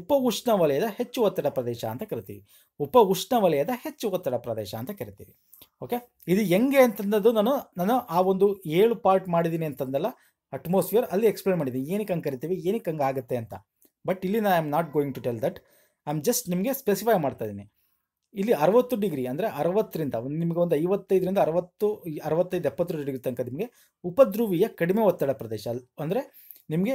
Speaker 1: ಉಪ ಉಷ್ಣ ವಲಯದ ಹೆಚ್ಚು ಒತ್ತಡ ಪ್ರದೇಶ ಅಂತ ಕರಿತೀವಿ ಉಪ ಉಷ್ಣ ವಲಯದ ಹೆಚ್ಚು ಒತ್ತಡ ಪ್ರದೇಶ ಅಂತ ಕರಿತೀವಿ ಓಕೆ ಇದು ಹೆಂಗೆ ಅಂತಂದದ್ದು ನಾನು ನಾನು ಆ ಒಂದು ಏಳು ಪಾರ್ಟ್ ಮಾಡಿದ್ದೀನಿ ಅಂತಂದಲ್ಲ ಅಟ್ಮಾಸ್ಫಿಯರ್ ಅಲ್ಲಿ ಎಕ್ಸ್ಪ್ಲೇನ್ ಮಾಡಿದ್ದೀನಿ ಏನಕ್ಕೆ ಹಂಗೆ ಕರಿತೀವಿ ಏನಕ್ಕೆ ಹಂಗೆ ಆಗುತ್ತೆ ಅಂತ ಬಟ್ ಇಲ್ಲಿ I am not going to tell that I am just ನಿಮಗೆ ಸ್ಪೆಸಿಫೈ ಮಾಡ್ತಾ ಇದ್ದೀನಿ ಇಲ್ಲಿ ಅರವತ್ತು ಡಿಗ್ರಿ ಅಂದರೆ ಅರವತ್ತರಿಂದ ಒಂದು ನಿಮಗೆ ಒಂದು ಐವತ್ತೈದರಿಂದ ಅರವತ್ತು ಅರವತ್ತೈದು ಎಪ್ಪತ್ತು ಡಿಗ್ರಿ ತನಕ ನಿಮಗೆ ಉಪಧ್ರುವೀಯ ಕಡಿಮೆ ಒತ್ತಡ ಪ್ರದೇಶ ಅಂದರೆ ನಿಮಗೆ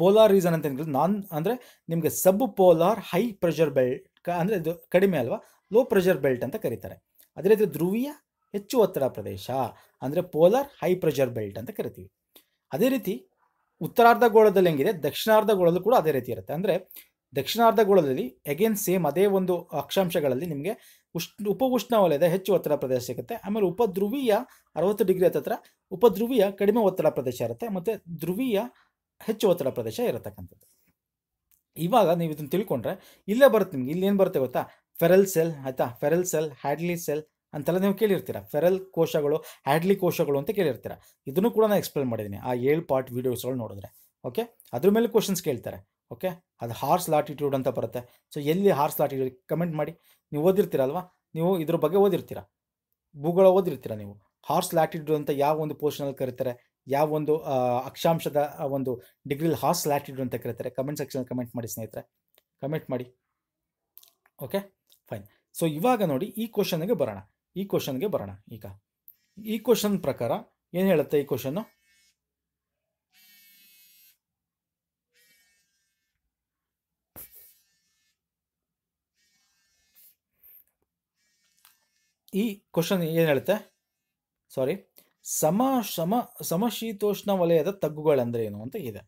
Speaker 1: ಪೋಲಾರ್ ರೀಸನ್ ಅಂತ ಏನಿಲ್ಲ ನಾನ್ ಅಂದರೆ ನಿಮಗೆ sub polar high pressure belt ಅಂದರೆ ಇದು ಕಡಿಮೆ ಅಲ್ವಾ ಲೋ ಪ್ರೆಷರ್ ಬೆಲ್ಟ್ ಅಂತ ಕರೀತಾರೆ ಅದೇ ರೀತಿ ಧ್ರುವೀಯ ಹೆಚ್ಚು ಒತ್ತಡ ಪ್ರದೇಶ ಅಂದರೆ ಪೋಲಾರ್ ಹೈ ಪ್ರೆಷರ್ ಬೆಲ್ಟ್ ಅಂತ ಕರಿತೀವಿ ಅದೇ ರೀತಿ ಉತ್ತರಾರ್ಧ ಗೋಳದಲ್ಲಿ ಹೆಂಗಿದೆ ಗೋಳದಲ್ಲೂ ಕೂಡ ಅದೇ ರೀತಿ ಇರುತ್ತೆ ಅಂದರೆ ಗೋಳದಲ್ಲಿ ಅಗೇನ್ ಸೇಮ್ ಅದೇ ಒಂದು ಅಕ್ಷಾಂಶಗಳಲ್ಲಿ ನಿಮಗೆ ಉಷ್ಣ ಉಪ ಉಷ್ಣವಲಯದ ಹೆಚ್ಚು ಒತ್ತಡ ಪ್ರದೇಶ ಸಿಗುತ್ತೆ ಆಮೇಲೆ ಉಪಧ್ರುವೀಯ ಅರವತ್ತು ಡಿಗ್ರಿ ಹತ್ತಿರ ಉಪಧ್ರುವೀಯ ಕಡಿಮೆ ಒತ್ತಡ ಪ್ರದೇಶ ಇರುತ್ತೆ ಮತ್ತು ಧ್ರುವೀಯ ಹೆಚ್ಚು ಒತ್ತಡ ಪ್ರದೇಶ ಇರತಕ್ಕಂಥದ್ದು ಇವಾಗ ನೀವು ಇದನ್ನು ತಿಳ್ಕೊಂಡ್ರೆ ಇಲ್ಲೇ ಬರುತ್ತೆ ನಿಮಗೆ ಇಲ್ಲೇನು ಬರುತ್ತೆ ಗೊತ್ತಾ ಫೆರಲ್ ಸೆಲ್ ಆಯಿತಾ ಫೆರಲ್ ಸೆಲ್ ಹ್ಯಾಡ್ಲಿ ಸೆಲ್ ಅಂತೆಲ್ಲ ನೀವು ಕೇಳಿರ್ತೀರ ಫೆರಲ್ ಕೋಶಗಳು ಹ್ಯಾಡ್ಲಿ ಕೋಶಗಳು ಅಂತ ಕೇಳಿರ್ತೀರ ಇದನ್ನು ಕೂಡ ನಾನು ಎಕ್ಸ್ಪ್ಲೇನ್ ಮಾಡಿದ್ದೀನಿ ಆ ಏಳು ಪಾರ್ಟ್ ವೀಡಿಯೋಸ್ಗಳು ನೋಡಿದ್ರೆ ಓಕೆ ಅದ್ರ ಮೇಲೆ ಕ್ವಶನ್ಸ್ ಕೇಳ್ತಾರೆ ಓಕೆ ಅದು ಹಾರ್ಸ್ ಲಾಟಿಟ್ಯೂಡ್ ಅಂತ ಬರುತ್ತೆ ಸೊ ಎಲ್ಲಿ ಹಾರ್ಸ್ ಲಾಟಿಟ್ಯೂಡ್ ಕಮೆಂಟ್ ಮಾಡಿ ನೀವು ಓದಿರ್ತೀರಲ್ವಾ ನೀವು ಇದ್ರ ಬಗ್ಗೆ ಓದಿರ್ತೀರ ಭೂಗೋಳ ಓದಿರ್ತೀರ ನೀವು ಹಾರ್ಸ್ ಲ್ಯಾಟಿಟ್ಯೂಡ್ ಅಂತ ಯಾವ ಒಂದು ಪೋರ್ಷನಲ್ಲಿ ಕರೀತಾರೆ ಯಾವ ಒಂದು ಅಕ್ಷಾಂಶದ ಒಂದು ಡಿಗ್ರಿಲಿ ಹಾರ್ಸ್ ಲ್ಯಾಟಿಟ್ಯೂಡ್ ಅಂತ ಕರೀತಾರೆ ಕಮೆಂಟ್ ಸೆಕ್ಷನ್ ಕಮೆಂಟ್ ಮಾಡಿ ಸ್ನೇಹಿತರೆ ಕಮೆಂಟ್ ಮಾಡಿ ಓಕೆ ಫೈನ್ ಸೊ ಇವಾಗ ನೋಡಿ ಈ ಕ್ವಶನ್ಗೆ ಬರೋಣ ಈ ಕ್ವಶನ್ಗೆ ಬರೋಣ ಈಗ ಈ ಕ್ವಶನ್ ಪ್ರಕಾರ ಏನು ಹೇಳುತ್ತೆ ಈ ಕ್ವಶನ್ನು ಈ ಕ್ವಶನ್ ಏನು ಹೇಳುತ್ತೆ ಸಾರಿ ಸಮ ಸಮ ಸಮಶೀತೋಷ್ಣ ವಲಯದ ಅಂದ್ರೆ ಏನು ಅಂತ ಇದೆ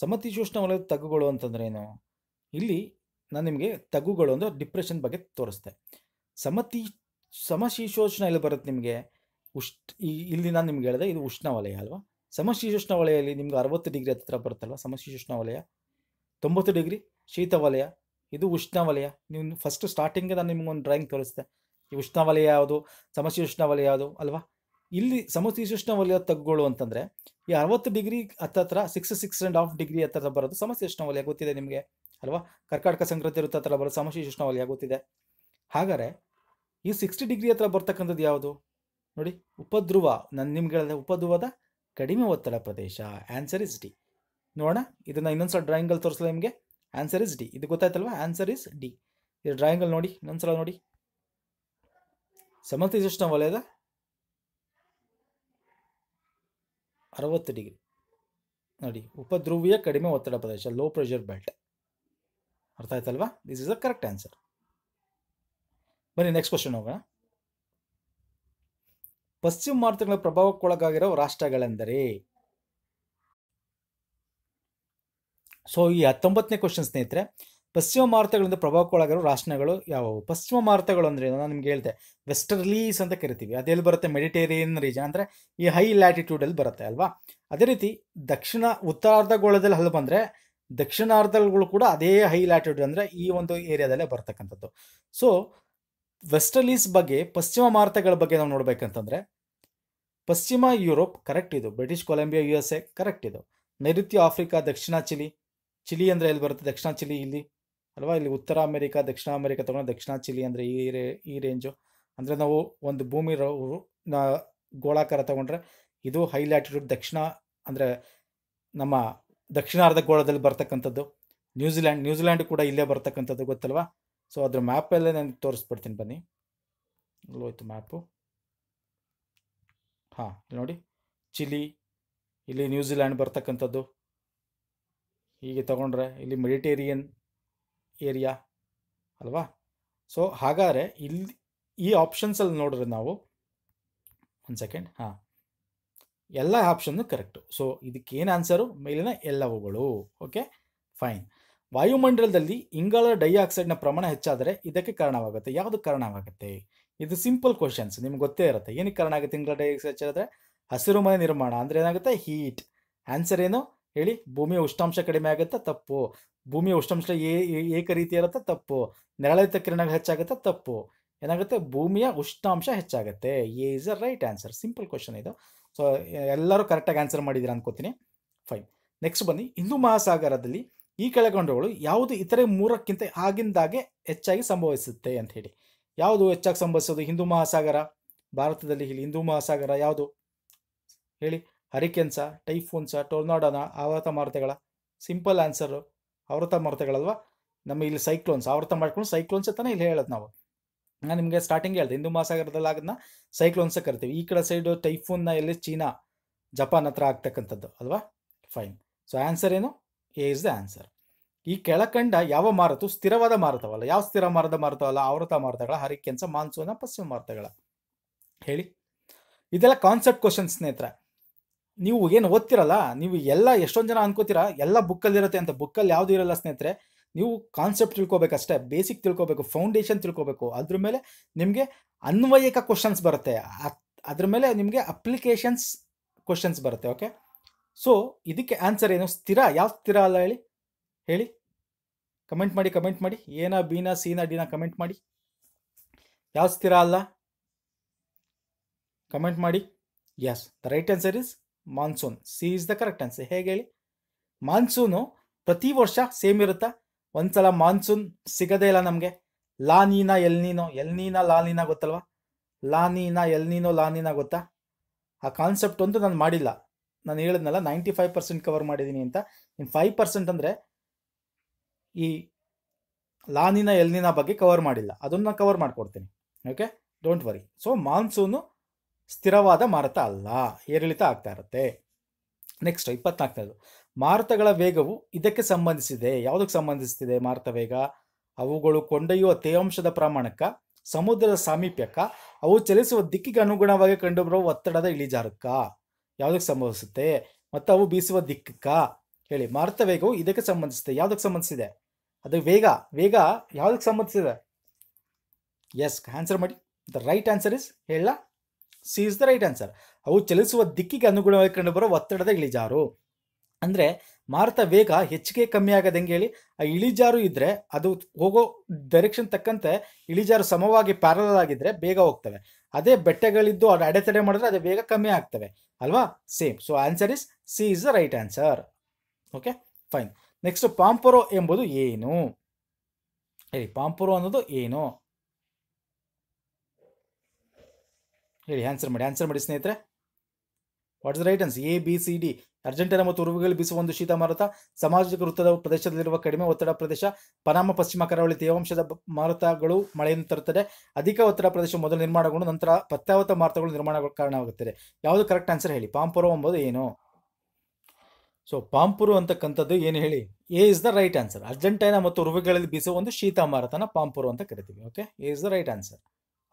Speaker 1: ಸಮತೀಶೋಷ್ಣ ವಲಯದ ತಗ್ಗುಗಳು ಅಂತಂದ್ರೆ ಏನು ಇಲ್ಲಿ ನಾನು ನಿಮಗೆ ತಗ್ಗುಗಳು ಅಂದರೆ ಡಿಪ್ರೆಷನ್ ಬಗ್ಗೆ ತೋರಿಸ್ತೆ ಸಮತಿ ಸಮಶೀಶೋಷ್ಣ ಬರುತ್ತೆ ನಿಮಗೆ ಉಷ್ಣ ಈ ಇಲ್ಲಿ ನಾನು ನಿಮ್ಗೆ ಹೇಳಿದೆ ಇದು ಉಷ್ಣ ವಲಯ ಅಲ್ವಾ ಸಮಶೀಶೋಷ್ಣ ವಲಯದಲ್ಲಿ ನಿಮ್ಗೆ ಅರವತ್ತು ಡಿಗ್ರಿ ಹತ್ತಿರ ಬರುತ್ತಲ್ವ ಸಮಶೀಶೋಷ್ಣ ವಲಯ ತೊಂಬತ್ತು ಡಿಗ್ರಿ ಶೀತ ವಲಯ ಇದು ಉಷ್ಣ ವಲಯ ನೀವು ಫಸ್ಟ್ ಸ್ಟಾರ್ಟಿಂಗ್ಗೆ ನಾನು ನಿಮ್ಗೊಂದು ಡ್ರಾಯಿಂಗ್ ತೋರಿಸ್ತೆ ಈ ಉಷ್ಣ ವಲಯ ಯಾವುದು ಸಮಶೀಶೋಷ್ಣ ವಲಯ ಯಾವುದು ಅಲ್ವಾ ಇಲ್ಲಿ ಸಮಶೀಶೋಷ್ಣ ವಲಯ ತಗ್ಗೋಳು ಅಂತಂದರೆ ಈ ಅರವತ್ತು ಡಿಗ್ರಿ ಹತ್ತತ್ರ six six and half degree ಹತ್ತಿರ ಬರೋದು ಉಷ್ಣ ವಲಯ ಗೊತ್ತಿದೆ ನಿಮಗೆ ಅಲ್ವಾ ಕರ್ನಾಟಕ ಸಂಕ್ರಾಂತಿ ಇರುತ್ತೆ ಹತ್ರ ಬರೋದು ಸಮಶೀಶೋಷ್ಣ ವಲಯ ಗೊತ್ತಿದೆ ಹಾಗಾದರೆ ಈ ಸಿಕ್ಸ್ಟಿ ಡಿಗ್ರಿ ಹತ್ರ ಬರ್ತಕ್ಕಂಥದ್ದು ಯಾವುದು ನೋಡಿ ಉಪಧ್ರುವ ನನ್ನ ನಿಮ್ಗೆ ಹೇಳಿದೆ ಉಪಧ್ರುವದ ಕಡಿಮೆ ಒತ್ತಡ ಪ್ರದೇಶ ಆನ್ಸರ್ ಇಸ್ ಡಿ ನೋಡೋಣ ಇದನ್ನು ಇನ್ನೊಂದು ಸಲ ಡ್ರಾಯಿಂಗಲ್ಲಿ ತೋರಿಸಲು ನಿಮಗೆ ಆನ್ಸರ್ ಇಸ್ ಡಿ ಇದು ಗೊತ್ತಾಯ್ತಲ್ವ ಆನ್ಸರ್ ಇಸ್ ಡಿ ಇದು ಡ್ರಾಯಿಂಗಲ್ಲಿ ನೋಡಿ ಇನ್ನೊಂದು ಸಲ ನೋಡಿ ಸಮತೀಸೋಷ್ಣ ವಲಯದ ಅರವತ್ತು ಡಿಗ್ರಿ ನೋಡಿ ಉಪಧ್ರುವಿಯ ಕಡಿಮೆ ಒತ್ತಡ ಪ್ರದೇಶ ಲೋ ಪ್ರೆಷರ್ ಬೆಲ್ಟ್ ಅರ್ಥ ಆಯ್ತಲ್ವಾ this is a correct answer ಬನ್ನಿ ನೆಕ್ಸ್ಟ್ ಕ್ವಶನ್ ಹೋಗ ಪಶ್ಚಿಮ ಭಾರತಗಳ ಪ್ರಭಾವಕ್ಕೊಳಗಾಗಿರೋ ರಾಷ್ಟ್ರಗಳೆಂದರೆ ಸೊ ಈ ಹತ್ತೊಂಬತ್ತನೇ ಕ್ವಶನ್ ಸ್ನೇಹಿತರೆ ಪಶ್ಚಿಮ ಭಾರತಗಳಿಂದ ಪ್ರಭಾವಕ್ಕೊಳಗಿರೋ ರಾಷ್ಟ್ರಗಳು ಯಾವುವು ಪಶ್ಚಿಮ ಭಾರತಗಳು ಅಂದ್ರೆ ನಾನು ನಿಮ್ಗೆ ಹೇಳ್ತೆ ವೆಸ್ಟರ್ಲೀಸ್ ಅಂತ ಕರಿತೀವಿ ಅದೆಲ್ಲಿ ಬರುತ್ತೆ ಮೆಡಿಟೇರಿಯನ್ ರೀಜನ್ ಅಂದ್ರೆ ಈ ಹೈ ಲ್ಯಾಟಿಟ್ಯೂಡ್ ಅಲ್ಲಿ ಬರುತ್ತೆ ಅಲ್ವಾ ಅದೇ ರೀತಿ ದಕ್ಷಿಣ ಉತ್ತರಾರ್ಧಗೋಳದಲ್ಲಿ ಹಲ್ಲು ಬಂದ್ರೆ ದಕ್ಷಿಣಾರ್ಧಗಳು ಕೂಡ ಅದೇ ಹೈ ಲ್ಯಾಟಿಟ್ಯೂಡ್ ಅಂದ್ರೆ ಈ ಒಂದು ಏರಿಯಾದಲ್ಲೇ ಬರ್ತಕ್ಕಂಥದ್ದು ಸೊ ಇಂಡೀಸ್ ಬಗ್ಗೆ ಪಶ್ಚಿಮ ಭಾರತಗಳ ಬಗ್ಗೆ ನಾವು ನೋಡಬೇಕಂತಂದರೆ ಪಶ್ಚಿಮ ಯುರೋಪ್ ಕರೆಕ್ಟ್ ಇದು British Columbia U S A correct ಇದು ನೈಋತ್ಯ ಆಫ್ರಿಕಾ ದಕ್ಷಿಣ ಚಿಲಿ ಚಿಲಿ ಅಂದರೆ ಎಲ್ಲಿ ಬರುತ್ತೆ ದಕ್ಷಿಣ ಚಿಲಿ ಇಲ್ಲಿ ಅಲ್ವಾ ಇಲ್ಲಿ ಉತ್ತರ ಅಮೆರಿಕ ದಕ್ಷಿಣ ಅಮೆರಿಕ ತಗೊಂಡ್ರೆ ದಕ್ಷಿಣ ಚಿಲಿ ಅಂದರೆ ಈ ರೇ ಈ ರೇಂಜು ಅಂದರೆ ನಾವು ಒಂದು ಭೂಮಿ ಗೋಳಾಕಾರ ತಗೊಂಡ್ರೆ ಇದು ಹೈ ಲ್ಯಾಟಿಟ್ಯೂಡ್ ದಕ್ಷಿಣ ಅಂದರೆ ನಮ್ಮ ದಕ್ಷಿಣಾರ್ಧ ಗೋಳದಲ್ಲಿ ಬರ್ತಕ್ಕಂಥದ್ದು ನ್ಯೂಜಿಲ್ಯಾಂಡ್ ನ್ಯೂಜಿಲ್ಯಾಂಡ್ ಕೂಡ ಇಲ್ಲೇ ಬರ್ತಕ್ಕಂಥದ್ದು ಗೊತ್ತಲ್ವಾ ಸೊ ಅದ್ರ ಮ್ಯಾಪಲ್ಲೇ ನಾನು ತೋರಿಸ್ಬಿಡ್ತೀನಿ ಬನ್ನಿ ಇಲ್ಲೋಯ್ತು ಮ್ಯಾಪು ಹಾಂ ನೋಡಿ ಚಿಲಿ ಇಲ್ಲಿ ನ್ಯೂಜಿಲ್ಯಾಂಡ್ ಬರ್ತಕ್ಕಂಥದ್ದು ಹೀಗೆ ತಗೊಂಡ್ರೆ ಇಲ್ಲಿ ಮೆಡಿಟೇರಿಯನ್ ಏರಿಯಾ ಅಲ್ವಾ ಸೊ ಹಾಗಾದರೆ ಇಲ್ಲಿ ಈ ಆಪ್ಷನ್ಸಲ್ಲಿ ನೋಡ್ರಿ ನಾವು ಒಂದು ಸೆಕೆಂಡ್ ಹಾಂ ಎಲ್ಲ ಆಪ್ಷನ್ನು ಕರೆಕ್ಟು ಸೊ ಇದಕ್ಕೇನು ಆನ್ಸರು ಮೇಲಿನ ಎಲ್ಲವುಗಳು ಓಕೆ ಫೈನ್ ವಾಯುಮಂಡಲದಲ್ಲಿ ಇಂಗಾಲ ಡೈಆಕ್ಸೈಡ್ನ ಪ್ರಮಾಣ ಹೆಚ್ಚಾದರೆ ಇದಕ್ಕೆ ಕಾರಣವಾಗುತ್ತೆ ಯಾವುದು ಕಾರಣವಾಗುತ್ತೆ ಇದು ಸಿಂಪಲ್ ಕ್ವಶನ್ಸ್ ನಿಮ್ಗೆ ಗೊತ್ತೇ ಇರುತ್ತೆ ಏನಕ್ಕೆ ಕಾರಣ ಆಗುತ್ತೆ ಇಂಗಾಲ ಡೈಆಕ್ಸೈಡ್ ಹೆಚ್ಚಾದರೆ ಹಸಿರು ಮನೆ ನಿರ್ಮಾಣ ಅಂದರೆ ಏನಾಗುತ್ತೆ ಹೀಟ್ ಆನ್ಸರ್ ಏನು ಹೇಳಿ ಭೂಮಿಯ ಉಷ್ಣಾಂಶ ಕಡಿಮೆ ಆಗುತ್ತೆ ತಪ್ಪು ಭೂಮಿಯ ಉಷ್ಣಾಂಶ ಏ ಏಕ ರೀತಿ ಇರುತ್ತೆ ತಪ್ಪು ನೆರಳಿತ ಕಿರಣಗಳು ಹೆಚ್ಚಾಗುತ್ತೆ ತಪ್ಪು ಏನಾಗುತ್ತೆ ಭೂಮಿಯ ಉಷ್ಣಾಂಶ ಹೆಚ್ಚಾಗುತ್ತೆ A is a right answer simple question ಇದು ಸೊ ಎಲ್ಲರೂ ಕರೆಕ್ಟಾಗಿ ಆನ್ಸರ್ ಮಾಡಿದ್ದೀರಾ ಅನ್ಕೋತೀನಿ ಫೈನ್ ನೆಕ್ಸ್ಟ್ ಬನ್ನಿ ಹಿಂದೂ ಮಹಾಸಾಗರದಲ್ಲಿ ಈ ಕೆಳಗೊಂಡಗಳು ಯಾವುದು ಇತರೆ ಮೂರಕ್ಕಿಂತ ಆಗಿಂದಾಗೆ ಹೆಚ್ಚಾಗಿ ಸಂಭವಿಸುತ್ತೆ ಅಂತ ಹೇಳಿ ಯಾವುದು ಹೆಚ್ಚಾಗಿ ಸಂಭವಿಸೋದು ಹಿಂದೂ ಮಹಾಸಾಗರ ಭಾರತದಲ್ಲಿ ಇಲ್ಲಿ ಹಿಂದೂ ಮಹಾಸಾಗರ ಯಾವುದು ಹೇಳಿ ಹರಿಕೆನ್ಸ ಟೈಫೂನ್ಸ ಟೊರ್ನಾಡೋನ ಆವೃತ ಮಾರುತೆಗಳ ಸಿಂಪಲ್ ಆನ್ಸರು ಆವೃತ ಮಾರುತೆಗಳಲ್ವಾ ನಮ್ಮ ಇಲ್ಲಿ ಸೈಕ್ಲೋನ್ಸ್ ಆವೃತ ಮಾಡ್ಕೊಂಡು ಸೈಕ್ಲೋನ್ಸ್ ಅಂತಾನೆ ಇಲ್ಲಿ ಹೇಳೋದು ನಾವು ನಾನು ನಿಮಗೆ ಸ್ಟಾರ್ಟಿಂಗ್ ಹೇಳ್ದೆ ಹಿಂದೂ ಮಹಾಸಾಗರದಲ್ಲಿ ಅದನ್ನ ಸೈಕ್ಲೋನ್ಸ್ ಕರಿತೀವಿ ಈ ಕಡೆ ಸೈಡು ಟೈಫೂನ್ನ ಎಲ್ಲಿ ಚೀನಾ ಜಪಾನ್ ಹತ್ರ ಆಗ್ತಕ್ಕಂಥದ್ದು ಅಲ್ವಾ ಫೈನ್ ಸೊ ಆನ್ಸರ್ ಏನು ಎ ಇಸ್ ದ ಆನ್ಸರ್ ಈ ಕೆಳಕಂಡ ಯಾವ ಮಾರುತು ಸ್ಥಿರವಾದ ಮಾರುತವಲ್ಲ ಯಾವ ಸ್ಥಿರ ಮಾರದ ಮಾರುತವಲ್ಲ ಆವೃತ ಮಾರುತಗಳ ಹರಿಕೆನ್ಸ ಮಾನ್ಸೂನ ಪಶ್ಚಿಮ ಮಾರುತಗಳ ಹೇಳಿ ಇದೆಲ್ಲ ಕಾನ್ಸೆಪ್ಟ್ ಕ್ವಶನ್ ಸ್ನೇಹಿತರೆ ನೀವು ಏನು ಓದ್ತಿರಲ್ಲ ನೀವು ಎಲ್ಲ ಎಷ್ಟೊಂದು ಜನ ಅನ್ಕೋತೀರಾ ಎಲ್ಲ ಇರುತ್ತೆ ಅಂತ ಬುಕ್ಕಲ್ಲಿ ಯಾವುದು ಇರಲ್ಲ ಸ್ನೇಹಿತರೆ ನೀವು ಕಾನ್ಸೆಪ್ಟ್ ತಿಳ್ಕೊಬೇಕಷ್ಟೇ ಬೇಸಿಕ್ ತಿಳ್ಕೊಬೇಕು ಫೌಂಡೇಶನ್ ತಿಳ್ಕೊಬೇಕು ಅದ್ರ ಮೇಲೆ ನಿಮಗೆ ಅನ್ವಯಿಕ ಕ್ವಶನ್ಸ್ ಬರುತ್ತೆ ಅದ್ರ ಮೇಲೆ ನಿಮಗೆ ಅಪ್ಲಿಕೇಶನ್ಸ್ ಕ್ವಶನ್ಸ್ ಬರುತ್ತೆ ಓಕೆ ಸೊ ಇದಕ್ಕೆ ಆನ್ಸರ್ ಏನು ಸ್ಥಿರ ಯಾವ ಸ್ಥಿರ ಅಲ್ಲ ಹೇಳಿ ಹೇಳಿ ಕಮೆಂಟ್ ಮಾಡಿ ಕಮೆಂಟ್ ಮಾಡಿ ಏನ ಬೀನಾ ಸೀನಾ ಡಿನ ಕಮೆಂಟ್ ಮಾಡಿ ಯಾವ ಸ್ಥಿರ ಅಲ್ಲ ಕಮೆಂಟ್ ಮಾಡಿ is the right answer is monsoon C is the correct answer ಹೇಗೆ ಹೇಳಿ ಮಾನ್ಸೂನು ಪ್ರತಿ ವರ್ಷ ಸೇಮ್ ಇರುತ್ತಾ ಒಂದ್ಸಲ ಮಾನ್ಸೂನ್ ಸಿಗದೇ ಇಲ್ಲ ನಮಗೆ ಲಾ ನೀನಾ ಎಲ್ ನೀನೋ ಎಲ್ ನೀನಾ ಲಾ ನೀನಾ ಗೊತ್ತಲ್ವಾ ಲಾ ನೀನಾ ಎಲ್ ನೀನೋ ಲಾ ನೀನ ಗೊತ್ತಾ ಆ ಕಾನ್ಸೆಪ್ಟ್ ಒಂದು ನಾನು ಮಾಡಿಲ್ಲ ನಾನು ಹೇಳಿದ್ನಲ್ಲ ನೈಂಟಿ ಫೈವ್ ಪರ್ಸೆಂಟ್ ಕವರ್ ಮಾಡಿದ್ದೀನಿ ಅಂತ ಇನ್ನು ಫೈವ್ ಪರ್ಸೆಂಟ್ ಅಂದರೆ ಈ ಲಾನಿನ ಎಲ್ನಿನ ಬಗ್ಗೆ ಕವರ್ ಮಾಡಿಲ್ಲ ಅದನ್ನು ಕವರ್ ಮಾಡಿಕೊಡ್ತೀನಿ okay don't worry so monsoon ಸ್ಥಿರವಾದ ಮಾರುತ ಅಲ್ಲ ಏರಿಳಿತ ಆಗ್ತಾ ಇರುತ್ತೆ ನೆಕ್ಸ್ಟ್ ಇಪ್ಪತ್ನಾಲ್ಕನೇದು ಮಾರುತಗಳ ವೇಗವು ಇದಕ್ಕೆ ಸಂಬಂಧಿಸಿದೆ ಯಾವುದಕ್ಕೆ ಸಂಬಂಧಿಸಿದೆ ಮಾರುತ ವೇಗ ಅವುಗಳು ಕೊಂಡೊಯ್ಯುವ ತೇವಾಂಶದ ಪ್ರಮಾಣಕ್ಕ ಸಮುದ್ರದ ಸಾಮೀಪ್ಯಕ್ಕ ಅವು ಚಲಿಸುವ ದಿಕ್ಕಿಗೆ ಅನುಗುಣವಾಗಿ ಕಂಡುಬರುವ ಒತ್ತಡದ ಇಳಿಜಾರಕ್ಕ ಯಾವುದಕ್ಕೆ ಸಂಭವಿಸುತ್ತೆ ಮತ್ತು ಅವು ಬೀಸುವ ದಿಕ್ಕ ಹೇಳಿ ಮಾರುತ ವೇಗವು ಇದಕ್ಕೆ ಸಂಬಂಧಿಸಿದೆ ಯಾವುದಕ್ಕೆ ಸಂಬಂಧಿಸಿದೆ ಅದು ವೇಗ ವೇಗ ಯಾವುದಕ್ಕೆ ಸಂಬಂಧಿಸಿದೆ ಎಸ್ ಆನ್ಸರ್ ಮಾಡಿ ದ ರೈಟ್ ಆನ್ಸರ್ ಇಸ್ ಹೇಳ C is the right answer ಅವು ಚಲಿಸುವ ದಿಕ್ಕಿಗೆ ಅನುಗುಣವಾಗಿ ಕಂಡುಬರುವ ಒತ್ತಡದ ಇಳಿಜಾರು ಅಂದರೆ ಮಾರುತ ವೇಗ ಹೆಚ್ಚಿಗೆ ಕಮ್ಮಿ ಆಗದಂಗೆ ಹೇಳಿ ಆ ಇಳಿಜಾರು ಇದ್ದರೆ ಅದು ಹೋಗೋ ಡೈರೆಕ್ಷನ್ ತಕ್ಕಂತೆ ಇಳಿಜಾರು ಸಮವಾಗಿ ಪ್ಯಾರಲಲ್ ಆಗಿದ್ದರೆ ಬೇಗ ಹೋಗ್ತವೆ ಅದೇ ಬೆಟ್ಟಗಳಿದ್ದು ಅದು ಅಡೆತಡೆ ಮಾಡಿದ್ರೆ ಅದು ಬೇಗ ಕಮ್ಮಿ ಆಗ್ತವೆ ಅಲ್ವಾ same so answer is C is the right answer okay fine next pampero ಎಂಬುದು ಏನು ಹೇಳಿ ಪಾಂಪೊರೋ ಅನ್ನೋದು ಏನು ಹೇಳಿ ಆನ್ಸರ್ ಮಾಡಿ ಆನ್ಸರ್ ಮಾಡಿ ಸ್ನೇಹಿತರೆ what's right answer A B C D Argentina ಮತ್ತು ಉರುವುಗಳಲ್ಲಿ ಬೀಸುವ ಒಂದು ಶೀತ ಮಾರುತ ಸಮಾಜ ವೃತ್ತದ ಪ್ರದೇಶದಲ್ಲಿರುವ ಕಡಿಮೆ ಒತ್ತಡ ಪ್ರದೇಶ ಪನಾಮ ಪಶ್ಚಿಮ ಕರಾವಳಿ ತೇವಾಂಶದ ಮಾರುತಗಳು ಮಳೆಯನ್ನು ತರುತ್ತದೆ ಅಧಿಕ ಒತ್ತಡ ಪ್ರದೇಶ ಮೊದಲು ನಿರ್ಮಾಣಗೊಂಡು ನಂತರ ಪತ್ಯಾವತ ಮಾರುತಗಳು ನಿರ್ಮಾಣ ಕಾರಣವಾಗುತ್ತದೆ ಯಾವುದು ಕರೆಕ್ಟ್ ಆನ್ಸರ್ ಹೇಳಿ ಪಾಂಪುರೋ ಎಂಬುದು ಏನು ಸೊ ಪಾಂಪುರು ಅಂತಕ್ಕಂಥದ್ದು ಏನು ಹೇಳಿ A is the right answer Argentina ಮತ್ತು ಉರುವುಗಳಲ್ಲಿ ಬೀಸುವ ಒಂದು ಶೀತ ಮಾರುತನ ಪಾಂಪುರು ಅಂತ ಕರಿತೀವಿ okay A is the right answer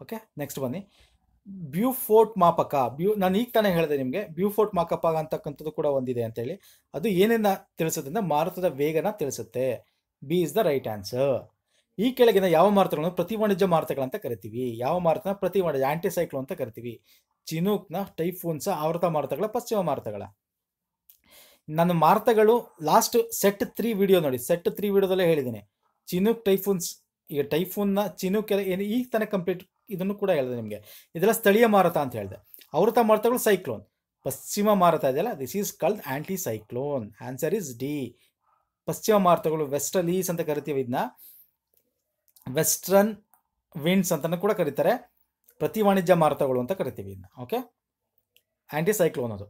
Speaker 1: okay next ಬನ್ನಿ ಬ್ಯೂಫೋರ್ಟ್ ಮಾಪಕ ಬ್ಯೂ ನಾನು ಈಗ ತಾನೇ ಹೇಳಿದೆ ನಿಮಗೆ ಬ್ಯೂಫೋರ್ಟ್ ಮಾಕಪ ಅಂತಕ್ಕಂಥದ್ದು ಕೂಡ ಒಂದಿದೆ ಅಂತೇಳಿ ಅದು ಏನೇನ ತಿಳಿಸುತ್ತೆ ಮಾರುತದ ವೇಗನ ತಿಳಿಸುತ್ತೆ B is the right answer ಈ ಕೆಳಗಿನ ಯಾವ ಮಾರುತಗಳನ್ನು ಪ್ರತಿ ವಾಣಿಜ್ಯ ಮಾರುತಗಳಂತ ಕರಿತೀವಿ ಯಾವ ಮಾರುತನ ಪ್ರತಿ ವಾಣಿಜ್ಯ ಆಂಟಿಸೈಕ್ಲೋ ಅಂತ ಕರಿತೀವಿ ಚಿನೂಕ್ನ ಟೈಫೂನ್ಸ್ ಆವೃತ ಮಾರುತಗಳ ಪಶ್ಚಿಮ ಮಾರುತಗಳ ನನ್ನ ಮಾರುತಗಳು ಲಾಸ್ಟ್ ಸೆಟ್ ತ್ರೀ ವಿಡಿಯೋ ನೋಡಿ ಸೆಟ್ ತ್ರೀ ವಿಡಿಯೋದಲ್ಲೇ ಹೇಳಿದ್ದೀನಿ ಚಿನೂಕ್ ಟೈಫೂನ್ಸ್ ಈಗ ಟೈಫೂನ್ನ ಚಿನೂಕ್ ಎಲ್ಲ ಏನು ಈಗ ತಾನೇ ಕಂಪ್ಲೀಟ್ ಇದನ್ನು ಕೂಡ ಹೇಳಿದೆ ನಿಮಗೆ ಇದೆಲ್ಲ ಸ್ಥಳೀಯ ಮಾರುತ ಅಂತ ಹೇಳಿದೆ ಅವೃತ ಮಾರುತಗಳು ಸೈಕ್ಲೋನ್ ಪಶ್ಚಿಮ ಮಾರುತ ಇದೆಯಲ್ಲ this is called anticyclone answer is D ಪಶ್ಚಿಮ ಮಾರುತಗಳು ಈಸ್ ಅಂತ ಕರಿತೀವಿ ಇದನ್ನ ವೆಸ್ಟರ್ನ್ ವಿಂಡ್ಸ್ ಅಂತಲೂ ಕೂಡ ಕರೀತಾರೆ ಪ್ರತಿ ವಾಣಿಜ್ಯ ಮಾರುತಗಳು ಅಂತ ಕರಿತೀವಿ ಇದನ್ನ ಓಕೆ ಆಂಟಿ ಸೈಕ್ಲೋನ್ ಅದು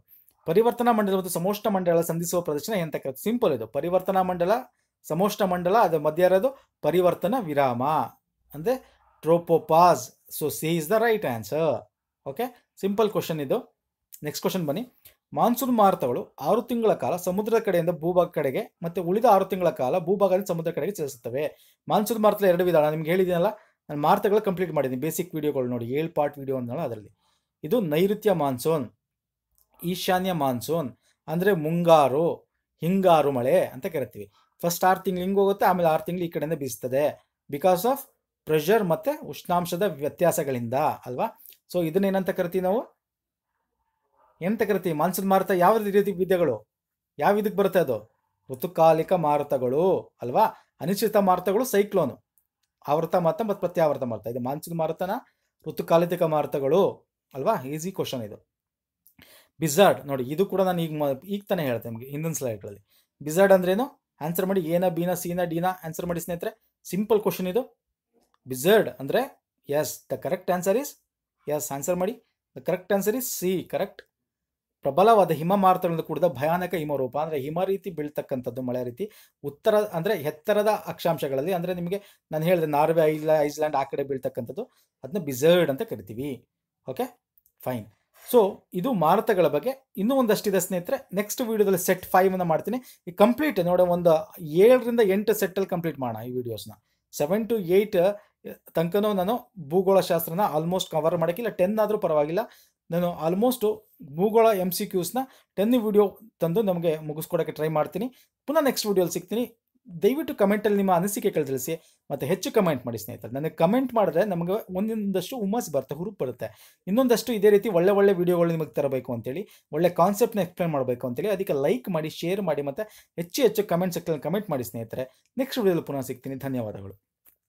Speaker 1: ಪರಿವರ್ತನಾ ಮಂಡಲ ಮತ್ತು ಸಮೋಷ್ಠ ಮಂಡಲ ಸಂಧಿಸುವ ಪ್ರದರ್ಶನ ಎಂತ ಸಿಂಪಲ್ ಇದು ಪರಿವರ್ತನಾ ಮಂಡಲ ಸಮೋಷ್ಣ ಮಂಡಲ ಅದು ಮಧ್ಯ ಇರೋದು ಪರಿವರ್ತನ ವಿರಾಮ ಅಂದರೆ tropopause so C is the right answer okay simple question ಇದು ನೆಕ್ಸ್ಟ್ ಕ್ವಶನ್ ಬನ್ನಿ ಮಾನ್ಸೂನ್ ಮಾರುತಗಳು ಆರು ತಿಂಗಳ ಕಾಲ ಸಮುದ್ರದ ಕಡೆಯಿಂದ ಭೂಭಾಗ ಕಡೆಗೆ ಮತ್ತೆ ಉಳಿದ ಆರು ತಿಂಗಳ ಕಾಲ ಭೂಭಾಗದಿಂದ ಸಮುದ್ರ ಕಡೆಗೆ ಚಲಿಸುತ್ತವೆ ಮಾನ್ಸೂನ್ ಮಾರುತ ಎರಡು ವಿಧಾನ ನಿಮ್ಗೆ ಹೇಳಿದ್ದೀನಲ್ಲ ನಾನು ಮಾರುತಗಳು ಕಂಪ್ಲೀಟ್ ಮಾಡಿದ್ದೀನಿ ಬೇಸಿಕ್ ವಿಡಿಯೋಗಳು ನೋಡಿ ಏಳು ಪಾರ್ಟ್ ವಿಡಿಯೋ ಅಂದಲ್ಲ ಅದರಲ್ಲಿ ಇದು ನೈಋತ್ಯ ಮಾನ್ಸೂನ್ ಈಶಾನ್ಯ ಮಾನ್ಸೂನ್ ಅಂದರೆ ಮುಂಗಾರು ಹಿಂಗಾರು ಮಳೆ ಅಂತ ಕರಿತೀವಿ ಫಸ್ಟ್ ಆರು ತಿಂಗಳು ಹಿಂಗೋಗುತ್ತೆ ಹೋಗುತ್ತೆ ಆಮೇಲೆ ಆರು ತಿಂಗಳು ಈ ಕಡೆಯಿಂದ ಬೀಸುತ್ತದೆ ಬಿಕಾಸ್ ಆಫ್ ಪ್ರೆಷರ್ ಮತ್ತು ಉಷ್ಣಾಂಶದ ವ್ಯತ್ಯಾಸಗಳಿಂದ ಅಲ್ವಾ ಸೊ ಇದನ್ನೇನಂತ ಕರಿತೀವಿ ನಾವು ಎಂತ ಕರಿತೀವಿ ಮಾನ್ಸೂನ್ ಮಾರುತ ಯಾವ ರೀತಿ ವಿದ್ಯೆಗಳು ಯಾವ ಇದಕ್ಕೆ ಬರುತ್ತೆ ಅದು ಋತುಕಾಲಿಕ ಮಾರುತಗಳು ಅಲ್ವಾ ಅನಿಶ್ಚಿತ ಮಾರುತಗಳು ಸೈಕ್ಲೋನು ಆವೃತ ಮಾರುತ ಮತ್ತು ಪ್ರತ್ಯಾವೃತ ಮಾರುತ ಇದು ಮಾನ್ಸೂನ್ ಮಾರುತನ ಋತುಕಾಲಿಕ ಮಾರುತಗಳು ಅಲ್ವಾ ಈಸಿ ಕ್ವಶನ್ ಇದು ಬಿಸರ್ಡ್ ನೋಡಿ ಇದು ಕೂಡ ನಾನು ಈಗ ಈಗ ತಾನೇ ಹೇಳ್ತೆ ನಿಮಗೆ ಹಿಂದಿನ ಸ್ಲೈಡ್ಗಳಲ್ಲಿ ಅಂದ್ರೆ ಅಂದ್ರೇನು ಆನ್ಸರ್ ಮಾಡಿ ಏನ ಬಿನ ಸಿನ ಡಿನ ಆನ್ಸರ್ ಮಾಡಿ ಸ್ನೇಹಿತರೆ ಸಿಂಪಲ್ ಕ್ವಶನ್ ಇದು ಬಿಝರ್ಡ್ ಅಂದರೆ is the correct answer is is answer ಮಾಡಿ the correct answer is C correct ಪ್ರಬಲವಾದ ಹಿಮ ಮಾರುತಗಳಿಂದ ಕೂಡಿದ ಭಯಾನಕ ಹಿಮರೂಪ ಅಂದರೆ ಹಿಮ ರೀತಿ ಬೀಳ್ತಕ್ಕಂಥದ್ದು ಮಳೆ ರೀತಿ ಉತ್ತರ ಅಂದರೆ ಎತ್ತರದ ಅಕ್ಷಾಂಶಗಳಲ್ಲಿ ಅಂದರೆ ನಿಮಗೆ ನಾನು ಹೇಳಿದೆ ನಾರ್ವೆ ಐಲ್ಯಾ ಐಸ್ಲ್ಯಾಂಡ್ ಆ ಕಡೆ ಬೀಳ್ತಕ್ಕಂಥದ್ದು ಅದನ್ನ ಬಿಝರ್ಡ್ ಅಂತ ಕರಿತೀವಿ ಓಕೆ ಫೈನ್ ಸೊ ಇದು ಮಾರುತಗಳ ಬಗ್ಗೆ ಇನ್ನೂ ಒಂದಷ್ಟಿದೆ ಸ್ನೇಹಿತರೆ ನೆಕ್ಸ್ಟ್ ವೀಡಿಯೋದಲ್ಲಿ ಸೆಟ್ ಅನ್ನು ಮಾಡ್ತೀನಿ ಈ ಕಂಪ್ಲೀಟ್ ನೋಡಿ ಒಂದು ಏಳರಿಂದ ಎಂಟು ಸೆಟ್ಟಲ್ಲಿ ಕಂಪ್ಲೀಟ್ ಮಾಡೋಣ ಈ ವಿಡಿಯೋಸ್ನ ಸೆವೆನ್ ಟು ಏಯ್ಟ್ ತನಕನೂ ನಾನು ಶಾಸ್ತ್ರನ ಆಲ್ಮೋಸ್ಟ್ ಕವರ್ ಮಾಡೋಕ್ಕಿಲ್ಲ ಟೆನ್ ಆದರೂ ಪರವಾಗಿಲ್ಲ ನಾನು ಆಲ್ಮೋಸ್ಟು ಭೂಗೋಳ ಎಮ್ ಸಿ ಕ್ಯೂಸ್ನ ಟೆನ್ ವಿಡಿಯೋ ತಂದು ನಮಗೆ ಮುಗಿಸ್ಕೊಡೋಕ್ಕೆ ಟ್ರೈ ಮಾಡ್ತೀನಿ ಪುನಃ ನೆಕ್ಸ್ಟ್ ವಿಡಿಯೋಲಿ ಸಿಗ್ತೀನಿ ದಯವಿಟ್ಟು ಕಮೆಂಟಲ್ಲಿ ನಿಮ್ಮ ಅನಿಸಿಕೆ ತಿಳಿಸಿ ಮತ್ತು ಹೆಚ್ಚು ಕಮೆಂಟ್ ಮಾಡಿ ಸ್ನೇಹಿತರೆ ನನಗೆ ಕಮೆಂಟ್ ಮಾಡಿದ್ರೆ ನಮಗೆ ಒಂದೊಂದಷ್ಟು ಹುಮ್ಮಸ್ ಬರುತ್ತೆ ಹುರುಪು ಬರುತ್ತೆ ಇನ್ನೊಂದಷ್ಟು ಇದೇ ರೀತಿ ಒಳ್ಳೆ ಒಳ್ಳೆ ವೀಡಿಯೋಗಳು ನಿಮಗೆ ತರಬೇಕು ಅಂತೇಳಿ ಒಳ್ಳೆ ಕಾನ್ಸೆಪ್ಟ್ನ ಎಕ್ಸ್ಪ್ಲೈನ್ ಮಾಡಬೇಕು ಅಂತೇಳಿ ಅದಕ್ಕೆ ಲೈಕ್ ಮಾಡಿ ಶೇರ್ ಮಾಡಿ ಮತ್ತು ಹೆಚ್ಚು ಹೆಚ್ಚು ಕಮೆಂಟ್ ಸೆಕ್ಷನ್ ಕಮೆಂಟ್ ಮಾಡಿ ಸ್ನೇಹಿತರೆ ನೆಕ್ಸ್ಟ್ ವಿಡಿಯೋದಲ್ಲಿ ಪುನಃ ಸಿಗ್ತೀನಿ ಧನ್ಯವಾದಗಳು